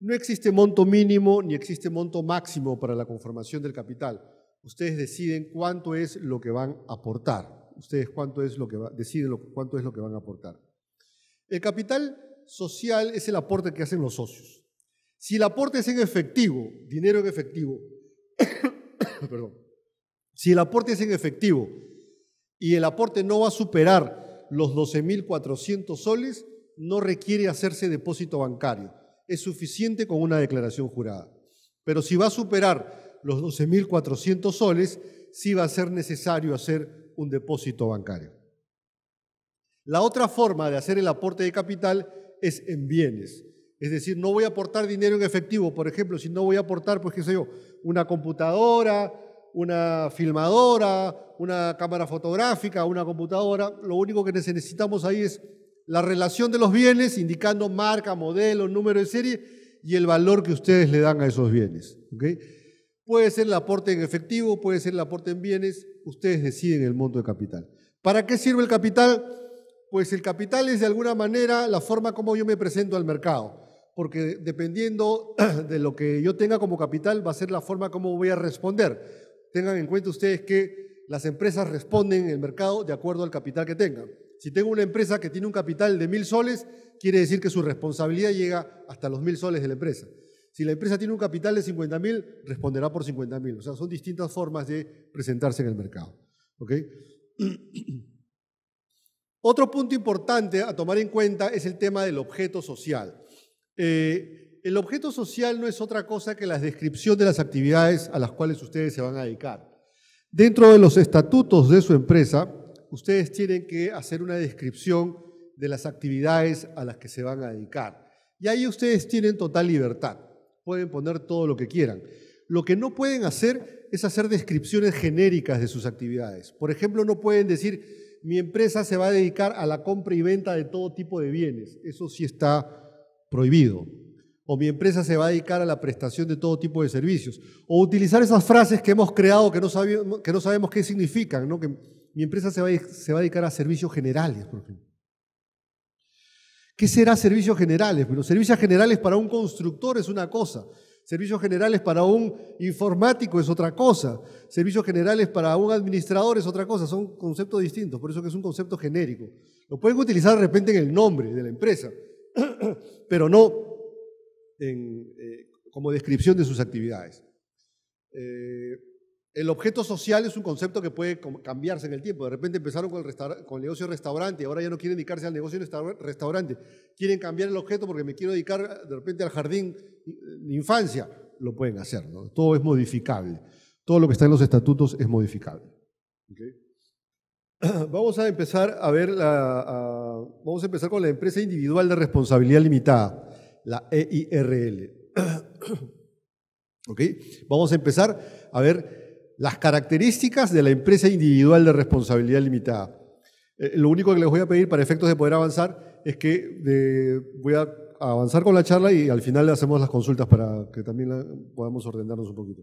No existe monto mínimo ni existe monto máximo para la conformación del capital ustedes deciden cuánto es lo que van a aportar. Ustedes cuánto es lo que va, deciden lo, cuánto es lo que van a aportar. El capital social es el aporte que hacen los socios. Si el aporte es en efectivo, dinero en efectivo, [COUGHS] perdón, si el aporte es en efectivo y el aporte no va a superar los 12.400 soles, no requiere hacerse depósito bancario. Es suficiente con una declaración jurada. Pero si va a superar los 12.400 soles, si va a ser necesario hacer un depósito bancario. La otra forma de hacer el aporte de capital es en bienes. Es decir, no voy a aportar dinero en efectivo, por ejemplo, si no voy a aportar, pues qué sé yo, una computadora, una filmadora, una cámara fotográfica, una computadora. Lo único que necesitamos ahí es la relación de los bienes, indicando marca, modelo, número de serie y el valor que ustedes le dan a esos bienes. ¿ok?, Puede ser el aporte en efectivo, puede ser el aporte en bienes, ustedes deciden el monto de capital. ¿Para qué sirve el capital? Pues el capital es de alguna manera la forma como yo me presento al mercado, porque dependiendo [CLEARS THROAT] de lo que yo tenga como capital va a ser la forma como voy a responder. Tengan en cuenta ustedes que las empresas responden en el mercado de acuerdo al capital que tengan. Si tengo una empresa que tiene un capital de mil soles, quiere decir que su responsabilidad llega hasta los mil soles de la empresa. Si la empresa tiene un capital de 50.000, responderá por 50.000. O sea, son distintas formas de presentarse en el mercado. [CLEARS THROAT] Otro punto importante a tomar en cuenta es el tema del objeto social. Eh, el objeto social no es otra cosa que la descripción de las actividades a las cuales ustedes se van a dedicar. Dentro de los estatutos de su empresa, ustedes tienen que hacer una descripción de las actividades a las que se van a dedicar. Y ahí ustedes tienen total libertad. Pueden poner todo lo que quieran. Lo que no pueden hacer es hacer descripciones genéricas de sus actividades. Por ejemplo, no pueden decir, mi empresa se va a dedicar a la compra y venta de todo tipo de bienes. Eso sí está prohibido. O mi empresa se va a dedicar a la prestación de todo tipo de servicios. O utilizar esas frases que hemos creado que no, sabemos, qué significan. ¿no? Que mi empresa se va, se va a dedicar a servicios generales, por ejemplo. ¿Qué será servicios generales? Pero servicios generales para un constructor es una cosa, servicios generales para un informático es otra cosa, servicios generales para un administrador es otra cosa, son conceptos distintos, por eso que es un concepto genérico. Lo pueden utilizar de repente en el nombre de la empresa, [CLEARS THROAT] pero no eh, como descripción de sus actividades. Eh, el objeto social es un concepto que puede cambiarse en el tiempo. De repente empezaron con el, negocio restaurante y ahora ya no quieren dedicarse al negocio restaurante. Quieren cambiar el objeto porque me quiero dedicar eh, de repente al jardín eh, de infancia. Lo pueden hacer, ¿no? Todo es modificable. Todo lo que está en los estatutos es modificable. [CLEARS THROAT] Vamos a empezar a ver la, vamos a empezar con la empresa individual de responsabilidad limitada, la EIRL. [CLEARS THROAT] Vamos a empezar a ver las características de la empresa individual de responsabilidad limitada. Eh, lo único que les voy a pedir para efectos de poder avanzar es que voy a avanzar con la charla y al final le hacemos las consultas para que también podamos ordenarnos un poquito.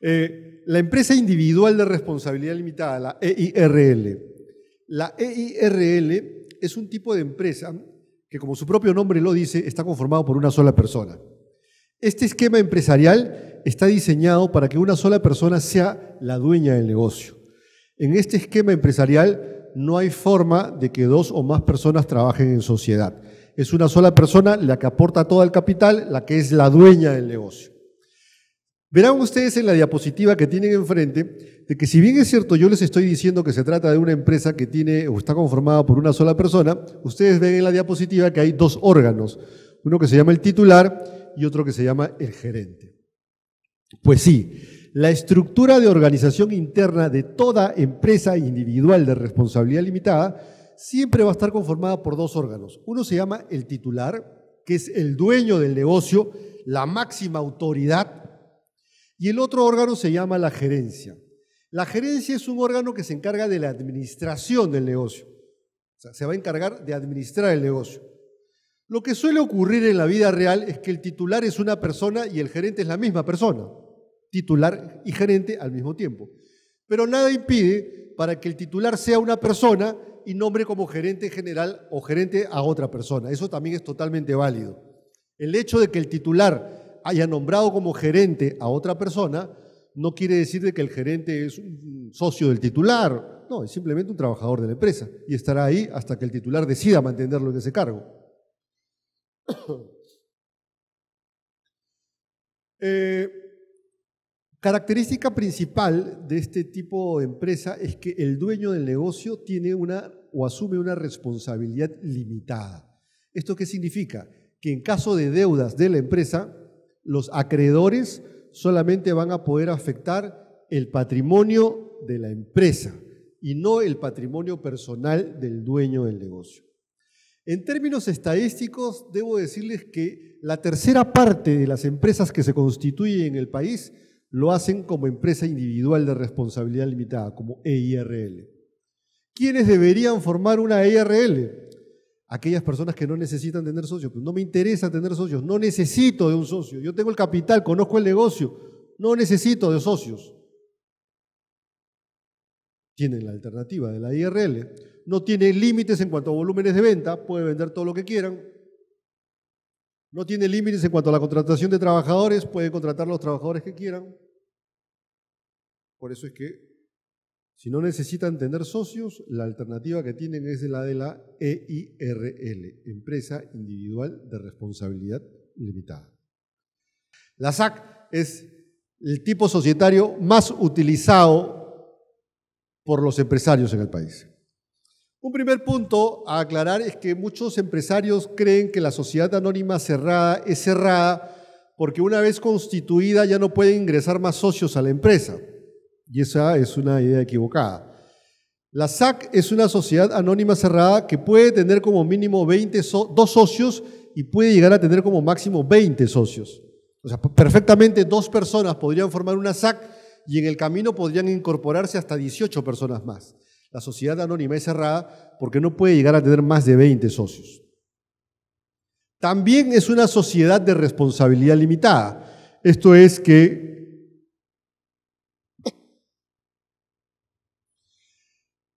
Eh, la empresa individual de responsabilidad limitada, la EIRL. La EIRL es un tipo de empresa que, como su propio nombre lo dice, está conformado por una sola persona. Este esquema empresarial está diseñado para que una sola persona sea la dueña del negocio. En este esquema empresarial no hay forma de que dos o más personas trabajen en sociedad. Es una sola persona la que aporta todo el capital, la que es la dueña del negocio. Verán ustedes en la diapositiva que tienen enfrente de que si bien es cierto yo les estoy diciendo que se trata de una empresa que tiene o está conformada por una sola persona, ustedes ven en la diapositiva que hay dos órganos, uno que se llama el titular y otro que se llama el gerente. Pues sí, la estructura de organización interna de toda empresa individual de responsabilidad limitada siempre va a estar conformada por dos órganos. Uno se llama el titular, que es el dueño del negocio, la máxima autoridad, y el otro órgano se llama la gerencia. La gerencia es un órgano que se encarga de la administración del negocio. O sea, se va a encargar de administrar el negocio. Lo que suele ocurrir en la vida real es que el titular es una persona y el gerente es la misma persona titular y gerente al mismo tiempo. Pero nada impide para que el titular sea una persona y nombre como gerente general o gerente a otra persona. Eso también es totalmente válido. El hecho de que el titular haya nombrado como gerente a otra persona no quiere decir de que el gerente es un socio del titular. No, es simplemente un trabajador de la empresa y estará ahí hasta que el titular decida mantenerlo en ese cargo. [COUGHS] eh, Característica principal de este tipo de empresa es que el dueño del negocio tiene una o asume una responsabilidad limitada. ¿Esto qué significa? Que en caso de deudas de la empresa, los acreedores solamente van a poder afectar el patrimonio de la empresa y no el patrimonio personal del dueño del negocio. En términos estadísticos, debo decirles que la tercera parte de las empresas que se constituyen en el país lo hacen como empresa individual de responsabilidad limitada, como EIRL. ¿Quiénes deberían formar una EIRL? Aquellas personas que no necesitan tener socios. no me interesa tener socios, no necesito de un socio. Yo tengo el capital, conozco el negocio, no necesito de socios. Tienen la alternativa de la e IRL. No tiene límites en cuanto a volúmenes de venta, puede vender todo lo que quieran, no tiene límites en cuanto a la contratación de trabajadores, puede contratar los trabajadores que quieran. Por eso es que si no necesitan tener socios, la alternativa que tienen es la de la EIRL, Empresa Individual de Responsabilidad Limitada. La SAC es el tipo societario más utilizado por los empresarios en el país. Un primer punto a aclarar es que muchos empresarios creen que la sociedad anónima cerrada es cerrada porque una vez constituida ya no pueden ingresar más socios a la empresa. Y esa es una idea equivocada. La SAC es una sociedad anónima cerrada que puede tener como mínimo 20 dos socios y puede llegar a tener como máximo 20 socios. O sea, perfectamente dos personas podrían formar una SAC y en el camino podrían incorporarse hasta 18 personas más. La sociedad anónima es cerrada porque no puede llegar a tener más de 20 socios. También es una sociedad de responsabilidad limitada. Esto es que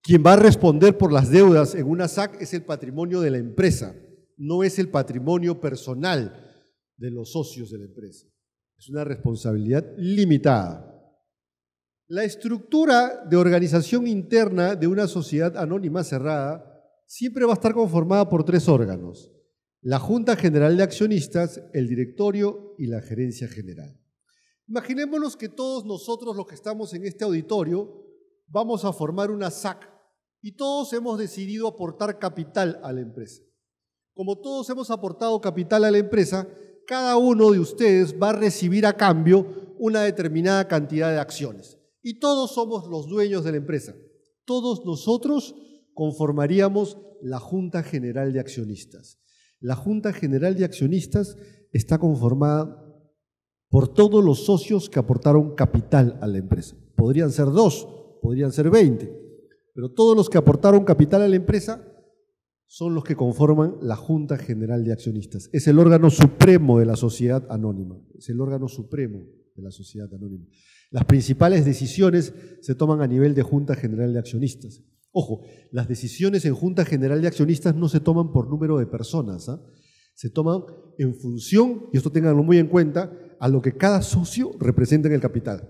Quien va a responder por las deudas en una SAC es el patrimonio de la empresa, no es el patrimonio personal de los socios de la empresa. Es una responsabilidad limitada. La estructura de organización interna de una sociedad anónima cerrada siempre va a estar conformada por tres órganos, la Junta General de Accionistas, el Directorio y la Gerencia General. Imaginémonos que todos nosotros los que estamos en este auditorio vamos a formar una SAC y todos hemos decidido aportar capital a la empresa. Como todos hemos aportado capital a la empresa, cada uno de ustedes va a recibir a cambio una determinada cantidad de acciones. Y todos somos los dueños de la empresa. Todos nosotros conformaríamos la Junta General de Accionistas. La Junta General de Accionistas está conformada por todos los socios que aportaron capital a la empresa. Podrían ser dos, podrían ser veinte pero todos los que aportaron capital a la empresa son los que conforman la Junta General de Accionistas. Es el órgano supremo de la sociedad anónima. Es el órgano supremo de la sociedad anónima. Las principales decisiones se toman a nivel de Junta General de Accionistas. Ojo, las decisiones en Junta General de Accionistas no se toman por número de personas, ¿ah? se toman en función, y esto tenganlo muy en cuenta, a lo que cada socio representa en el capital.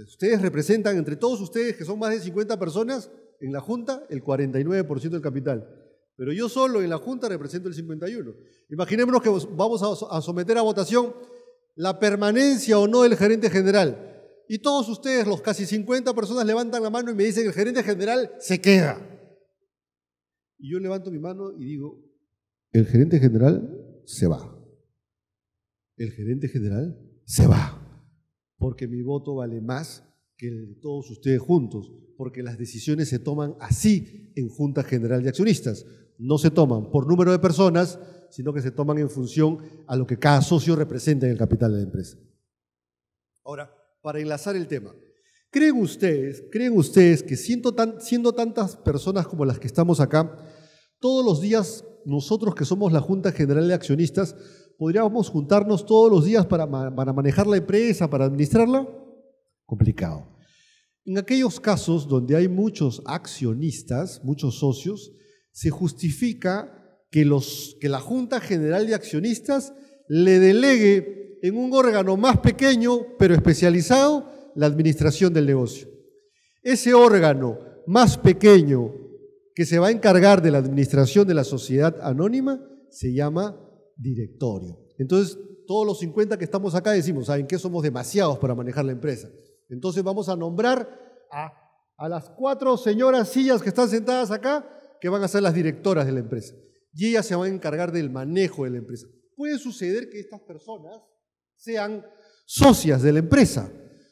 ustedes representan, entre todos ustedes, que son más de 50 personas, en la Junta el 49% del capital. Pero yo solo en la Junta represento el 51%. Imaginémonos que vamos a someter a votación la permanencia o no del gerente general. Y todos ustedes, los casi 50 personas, levantan la mano y me dicen, el gerente general se queda. Y yo levanto mi mano y digo, el gerente general se va. El gerente general se va porque mi voto vale más que el de todos ustedes juntos, porque las decisiones se toman así en Junta General de Accionistas. No se toman por número de personas, sino que se toman en función a lo que cada socio representa en el capital de la empresa. Ahora, para enlazar el tema, ¿creen ustedes, creen ustedes que siendo, siendo tantas personas como las que estamos acá, todos los días nosotros que somos la Junta General de Accionistas podríamos juntarnos todos los días para, para manejar la empresa, para administrarla. Complicado. En aquellos casos donde hay muchos accionistas, muchos socios, se justifica que, los, que la Junta General de Accionistas le delegue en un órgano más pequeño, pero especializado, la administración del negocio. Ese órgano más pequeño que se va a encargar de la administración de la sociedad anónima se llama directorio. Entonces, todos los 50 que estamos acá decimos, ¿saben qué? Somos demasiados para manejar la empresa. Entonces vamos a nombrar a, a las cuatro señoras sillas que están sentadas acá, que van a ser las directoras de la empresa. Y ellas se van a encargar del manejo de la empresa. Puede suceder que estas personas sean socias de la empresa,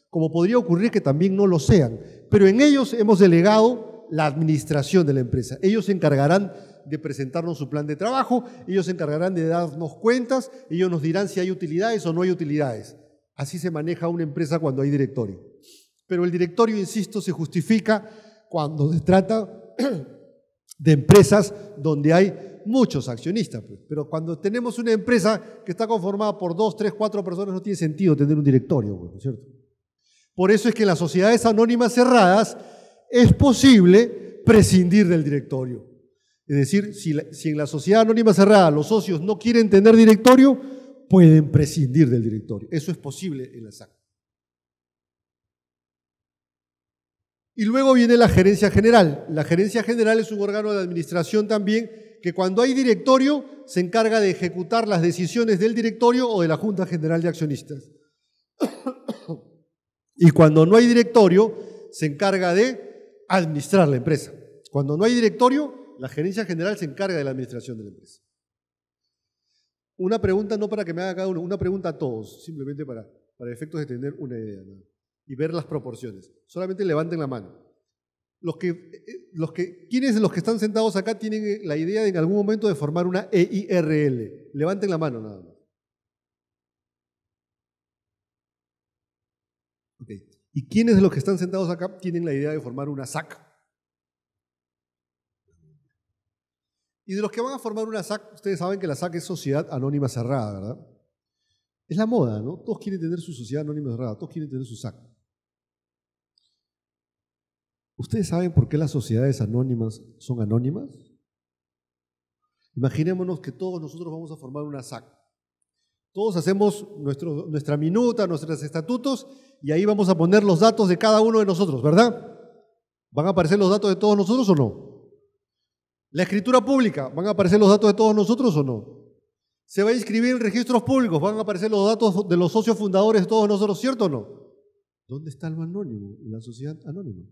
como podría ocurrir que también no lo sean, pero en ellos hemos delegado la administración de la empresa. Ellos se encargarán de presentarnos su plan de trabajo, ellos se encargarán de darnos cuentas, ellos nos dirán si hay utilidades o no hay utilidades. Así se maneja una empresa cuando hay directorio. Pero el directorio, insisto, se justifica cuando se trata [CLEARS THROAT] de empresas donde hay muchos accionistas. Pues. Pero cuando tenemos una empresa que está conformada por dos, tres, cuatro personas, no tiene sentido tener un directorio, pues, cierto? Por eso es que las sociedades anónimas cerradas es posible prescindir del directorio. Es decir, si, en la sociedad anónima cerrada los socios no quieren tener directorio, pueden prescindir del directorio. Eso es posible en la SAC. Y luego viene la gerencia general. La gerencia general es un órgano de administración también que cuando hay directorio se encarga de ejecutar las decisiones del directorio o de la Junta General de Accionistas. [COUGHS] y cuando no hay directorio se encarga de administrar la empresa. Cuando no hay directorio, la gerencia general se encarga de la administración de la empresa. Una pregunta, no para que me haga cada uno, una pregunta a todos, simplemente para, para efectos de tener una idea y ver las proporciones. Solamente levanten la mano. Los que, eh, los que, ¿Quiénes de los que están sentados acá tienen eh, la idea de en algún momento de formar una EIRL? Levanten la mano nada más. ¿Y quiénes de los que están sentados acá tienen la idea de formar una SAC? Y de los que van a formar una SAC, ustedes saben que la SAC es Sociedad Anónima Cerrada, ¿verdad? Es la moda, ¿no? Todos quieren tener su Sociedad Anónima Cerrada, todos quieren tener su SAC. ¿Ustedes saben por qué las sociedades anónimas son anónimas? Imaginémonos que todos nosotros vamos a formar una SAC. Todos hacemos nuestra minuta, nuestros estatutos y ahí vamos a poner los datos de cada uno de nosotros, ¿verdad? ¿Van a aparecer los datos de todos nosotros o no? La escritura pública, ¿van a aparecer los datos de todos nosotros o no? Se va a inscribir en registros públicos, van a aparecer los datos de los socios fundadores de todos nosotros, ¿cierto o no? ¿Dónde está lo anónimo? La sociedad anónima.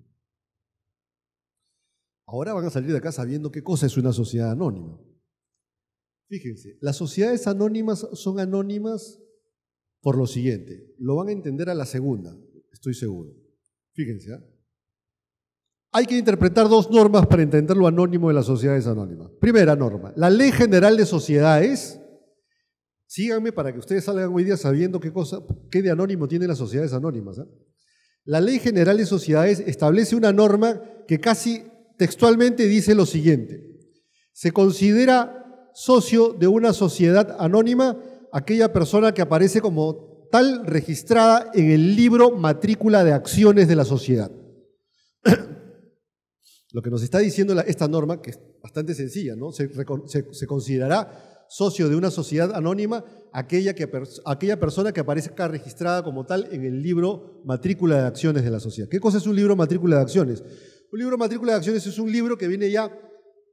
Ahora van a salir de acá sabiendo qué cosa es una sociedad anónima. Fíjense, las sociedades anónimas son anónimas por lo siguiente. Lo van a entender a la segunda, estoy seguro. Fíjense. ¿ah? Hay que interpretar dos normas para entender lo anónimo de las sociedades anónimas. Primera norma, la Ley General de Sociedades. Síganme para que ustedes salgan hoy día sabiendo qué cosa, qué de anónimo tienen las sociedades anónimas. ¿ah? La Ley General de Sociedades establece una norma que casi textualmente dice lo siguiente. Se considera socio de una sociedad anónima aquella persona que aparece como tal registrada en el libro matrícula de acciones de la sociedad. [CLEARS THROAT] Lo que nos está diciendo esta norma, que es bastante sencilla, ¿no? Se, considerará socio de una sociedad anónima aquella, que, aquella persona que aparezca registrada como tal en el libro matrícula de acciones de la sociedad. ¿Qué cosa es un libro matrícula de acciones? Un libro matrícula de acciones es un libro que viene ya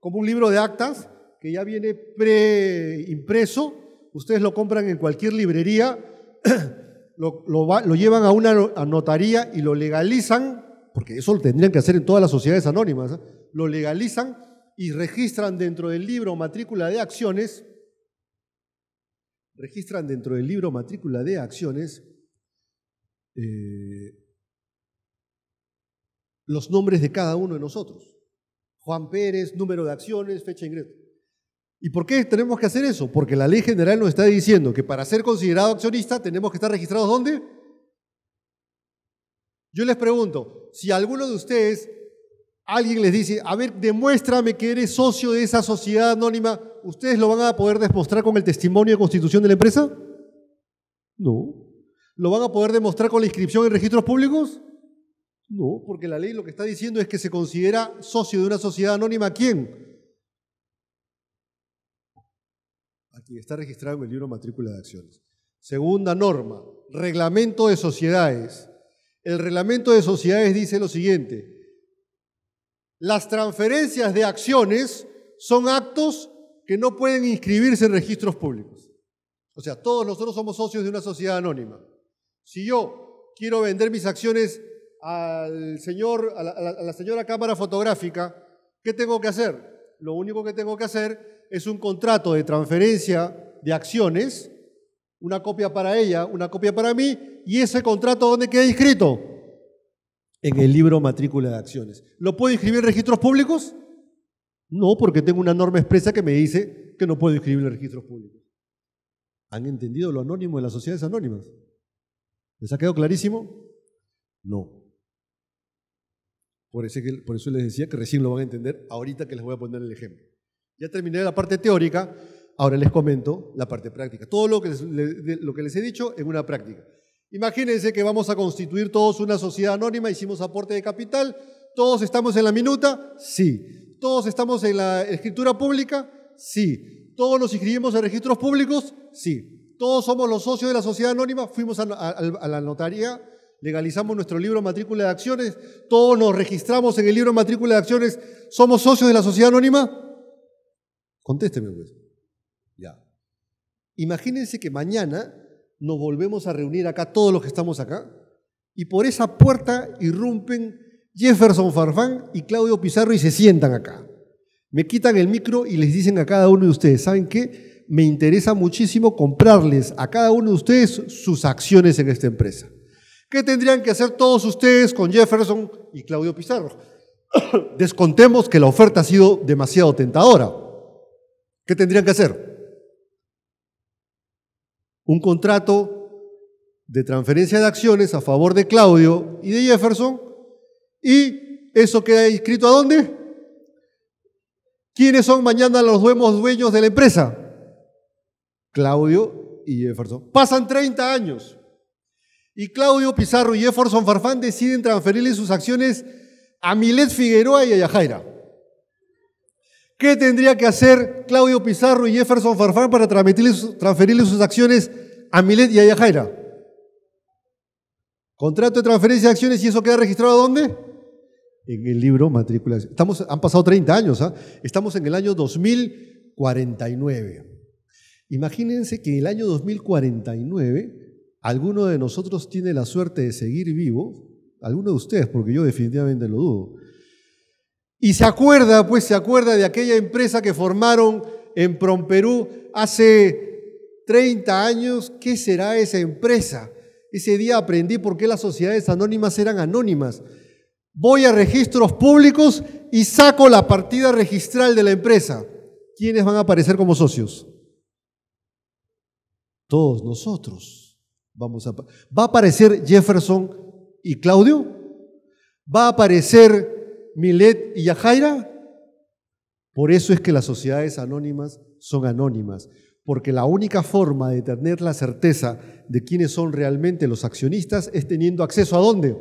como un libro de actas, que ya viene preimpreso Ustedes lo compran en cualquier librería, [CLEARS THROAT] lo, llevan a una notaría y lo legalizan, porque eso lo tendrían que hacer en todas las sociedades anónimas, ¿eh? lo legalizan y registran dentro del libro matrícula de acciones, registran dentro del libro matrícula de acciones eh, los nombres de cada uno de nosotros. Juan Pérez, número de acciones, fecha de ingreso. ¿Y por qué tenemos que hacer eso? Porque la ley general nos está diciendo que para ser considerado accionista tenemos que estar registrados ¿dónde? Yo les pregunto, si alguno de ustedes, alguien les dice, a ver, demuéstrame que eres socio de esa sociedad anónima, ¿ustedes lo van a poder demostrar con el testimonio de constitución de la empresa? No. ¿Lo van a poder demostrar con la inscripción en registros públicos? No, porque la ley lo que está diciendo es que se considera socio de una sociedad anónima ¿quién? Aquí está registrado en el libro matrícula de acciones. Segunda norma, reglamento de sociedades. El reglamento de sociedades dice lo siguiente, las transferencias de acciones son actos que no pueden inscribirse en registros públicos. O sea, todos nosotros somos socios de una sociedad anónima. Si yo quiero vender mis acciones al señor, a la, a la señora cámara fotográfica, ¿qué tengo que hacer? Lo único que tengo que hacer es un contrato de transferencia de acciones, una copia para ella, una copia para mí, y ese contrato ¿dónde queda inscrito? En el libro matrícula de acciones. ¿Lo puedo inscribir en registros públicos? No, porque tengo una norma expresa que me dice que no puedo inscribir en registros públicos. ¿Han entendido lo anónimo de las sociedades anónimas? ¿Les ha quedado clarísimo? No. Por eso, por eso les decía que recién lo van a entender ahorita que les voy a poner el ejemplo. Ya terminé la parte teórica, ahora les comento la parte práctica. Todo lo que les, lo que les he dicho en una práctica. Imagínense que vamos a constituir todos una sociedad anónima, hicimos aporte de capital, todos estamos en la minuta, sí. Todos estamos en la escritura pública, sí. Todos nos inscribimos en registros públicos, sí. Todos somos los socios de la sociedad anónima, fuimos a, a la notaría, legalizamos nuestro libro matrícula de acciones, todos nos registramos en el libro matrícula de acciones, somos socios de la sociedad anónima, Contésteme, pues. Ya. Imagínense que mañana nos volvemos a reunir acá, todos los que estamos acá, y por esa puerta irrumpen Jefferson Farfán y Claudio Pizarro y se sientan acá. Me quitan el micro y les dicen a cada uno de ustedes, ¿saben qué? Me interesa muchísimo comprarles a cada uno de ustedes sus acciones en esta empresa. ¿Qué tendrían que hacer todos ustedes con Jefferson y Claudio Pizarro? [COUGHS] Descontemos que la oferta ha sido demasiado tentadora ¿Qué tendrían que hacer? Un contrato de transferencia de acciones a favor de Claudio y de Jefferson y eso queda inscrito a dónde? ¿Quiénes son mañana los nuevos dueños de la empresa? Claudio y Jefferson. Pasan 30 años y Claudio Pizarro y Jefferson Farfán deciden transferirle sus acciones a Milet Figueroa y a Yajaira. ¿Qué tendría que hacer Claudio Pizarro y Jefferson Farfán para transferirle sus acciones a Milet y a Yajaira? Contrato de transferencia de acciones y eso queda registrado ¿dónde? En el libro matrícula. Estamos, han pasado 30 años, ¿ah? estamos en el año 2049. Imagínense que en el año 2049 alguno de nosotros tiene la suerte de seguir vivo, alguno de ustedes, porque yo definitivamente lo dudo, y se acuerda, pues se acuerda de aquella empresa que formaron en Promperú hace 30 años. ¿Qué será esa empresa? Ese día aprendí por qué las sociedades anónimas eran anónimas. Voy a registros públicos y saco la partida registral de la empresa. ¿Quiénes van a aparecer como socios? Todos nosotros. Vamos a, ¿Va a aparecer Jefferson y Claudio? ¿Va a aparecer Milet y Yajaira? Por eso es que las sociedades anónimas son anónimas, porque la única forma de tener la certeza de quiénes son realmente los accionistas es teniendo acceso a dónde?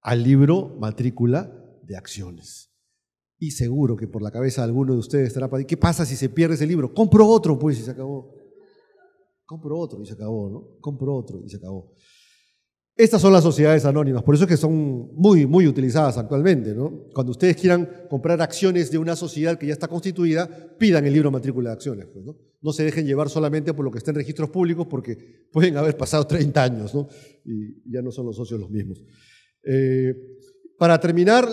Al libro matrícula de acciones. Y seguro que por la cabeza de alguno de ustedes estará para ¿qué pasa si se pierde ese libro? Compro otro, pues, y se acabó. Compro otro y se acabó, ¿no? Compro otro y se acabó. Estas son las sociedades anónimas, por eso es que son muy, muy utilizadas actualmente. Cuando ustedes quieran comprar acciones de una sociedad que ya está constituida, pidan el libro matrícula de acciones. Pues, ¿no? se dejen llevar solamente por lo que está en registros públicos, porque pueden haber pasado 30 años y ya no son los socios los mismos. Eh, para, terminar,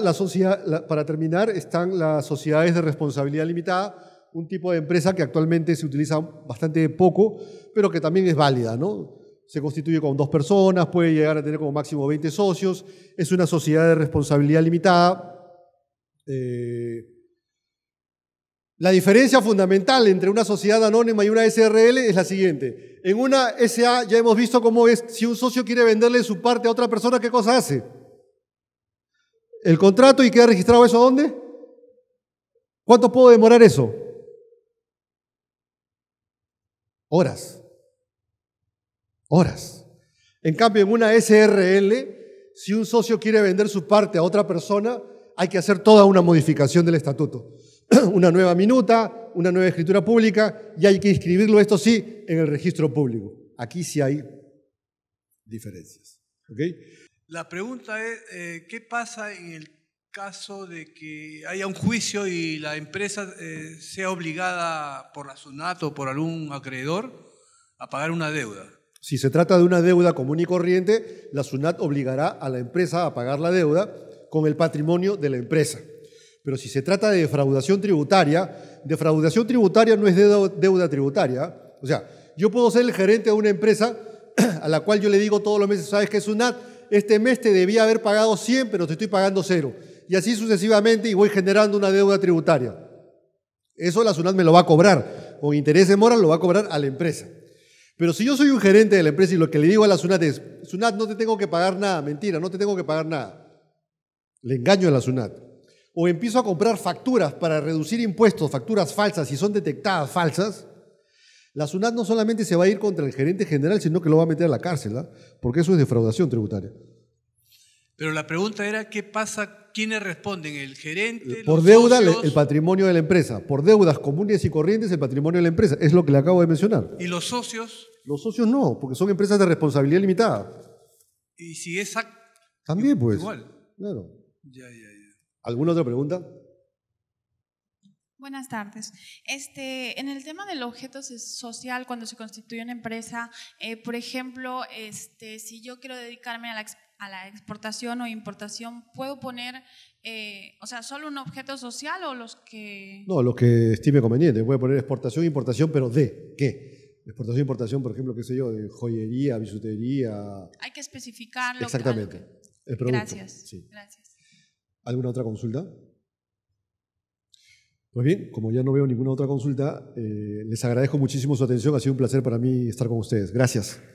para terminar, están las sociedades de responsabilidad limitada, un tipo de empresa que actualmente se utiliza bastante poco, pero que también es válida. ¿no? se constituye con dos personas, puede llegar a tener como máximo 20 socios, es una sociedad de responsabilidad limitada. Eh, la diferencia fundamental entre una sociedad anónima y una SRL es la siguiente. En una SA ya hemos visto cómo es, si un socio quiere venderle su parte a otra persona, ¿qué cosa hace? El contrato y queda registrado eso dónde? ¿Cuánto puedo demorar eso? Horas horas. En cambio, en una SRL, si un socio quiere vender su parte a otra persona, hay que hacer toda una modificación del estatuto. [CLEARS THROAT] una nueva minuta, una nueva escritura pública y hay que inscribirlo, esto sí, en el registro público. Aquí sí hay diferencias. La pregunta es, eh, ¿qué pasa en el caso de que haya un juicio y la empresa eh, sea obligada por la SUNAT o por algún acreedor a pagar una deuda? Si se trata de una deuda común y corriente, la SUNAT obligará a la empresa a pagar la deuda con el patrimonio de la empresa. Pero si se trata de defraudación tributaria, defraudación tributaria no es deuda tributaria. O sea, yo puedo ser el gerente de una empresa [CLEARS THROAT] a la cual yo le digo todos los meses, sabes que SUNAT, este mes te debía haber pagado 100, pero te estoy pagando cero. Y así sucesivamente y voy generando una deuda tributaria. Eso la SUNAT me lo va a cobrar. Con interés de mora lo va a cobrar a la empresa. Pero si yo soy un gerente de la empresa y lo que le digo a la SUNAT es, SUNAT, no te tengo que pagar nada, mentira, no te tengo que pagar nada. Le engaño a la SUNAT. O empiezo a comprar facturas para reducir impuestos, facturas falsas, y son detectadas falsas, la SUNAT no solamente se va a ir contra el gerente general, sino que lo va a meter a la cárcel, ¿ah? porque eso es defraudación tributaria. Pero la pregunta era, ¿qué pasa? ¿Quiénes responden? ¿El gerente? Eh, por deuda, el patrimonio de la empresa. Por deudas comunes y corrientes, el patrimonio de la empresa. Es lo que le acabo de mencionar. ¿Y los socios? Los socios no, porque son empresas de responsabilidad limitada. ¿Y si es También, pues. Igual. Claro. Ya, ya, ya. ¿Alguna otra pregunta? Buenas tardes. Este, en el tema del objeto social, cuando se constituye una empresa, eh, por ejemplo, este, si yo quiero dedicarme a la a la exportación o importación, ¿puedo poner, eh, o sea, solo un objeto social o los que...? No, los que estime conveniente. Puede poner exportación, e importación, pero ¿de qué? Exportación, e importación, por ejemplo, qué sé yo, de joyería, bisutería... Hay que especificarlo. Exactamente. El Gracias. Gracias. ¿Alguna otra consulta? Pues bien, como ya no veo ninguna otra consulta, eh, les agradezco muchísimo su atención. Ha sido un placer para mí estar con ustedes. Gracias.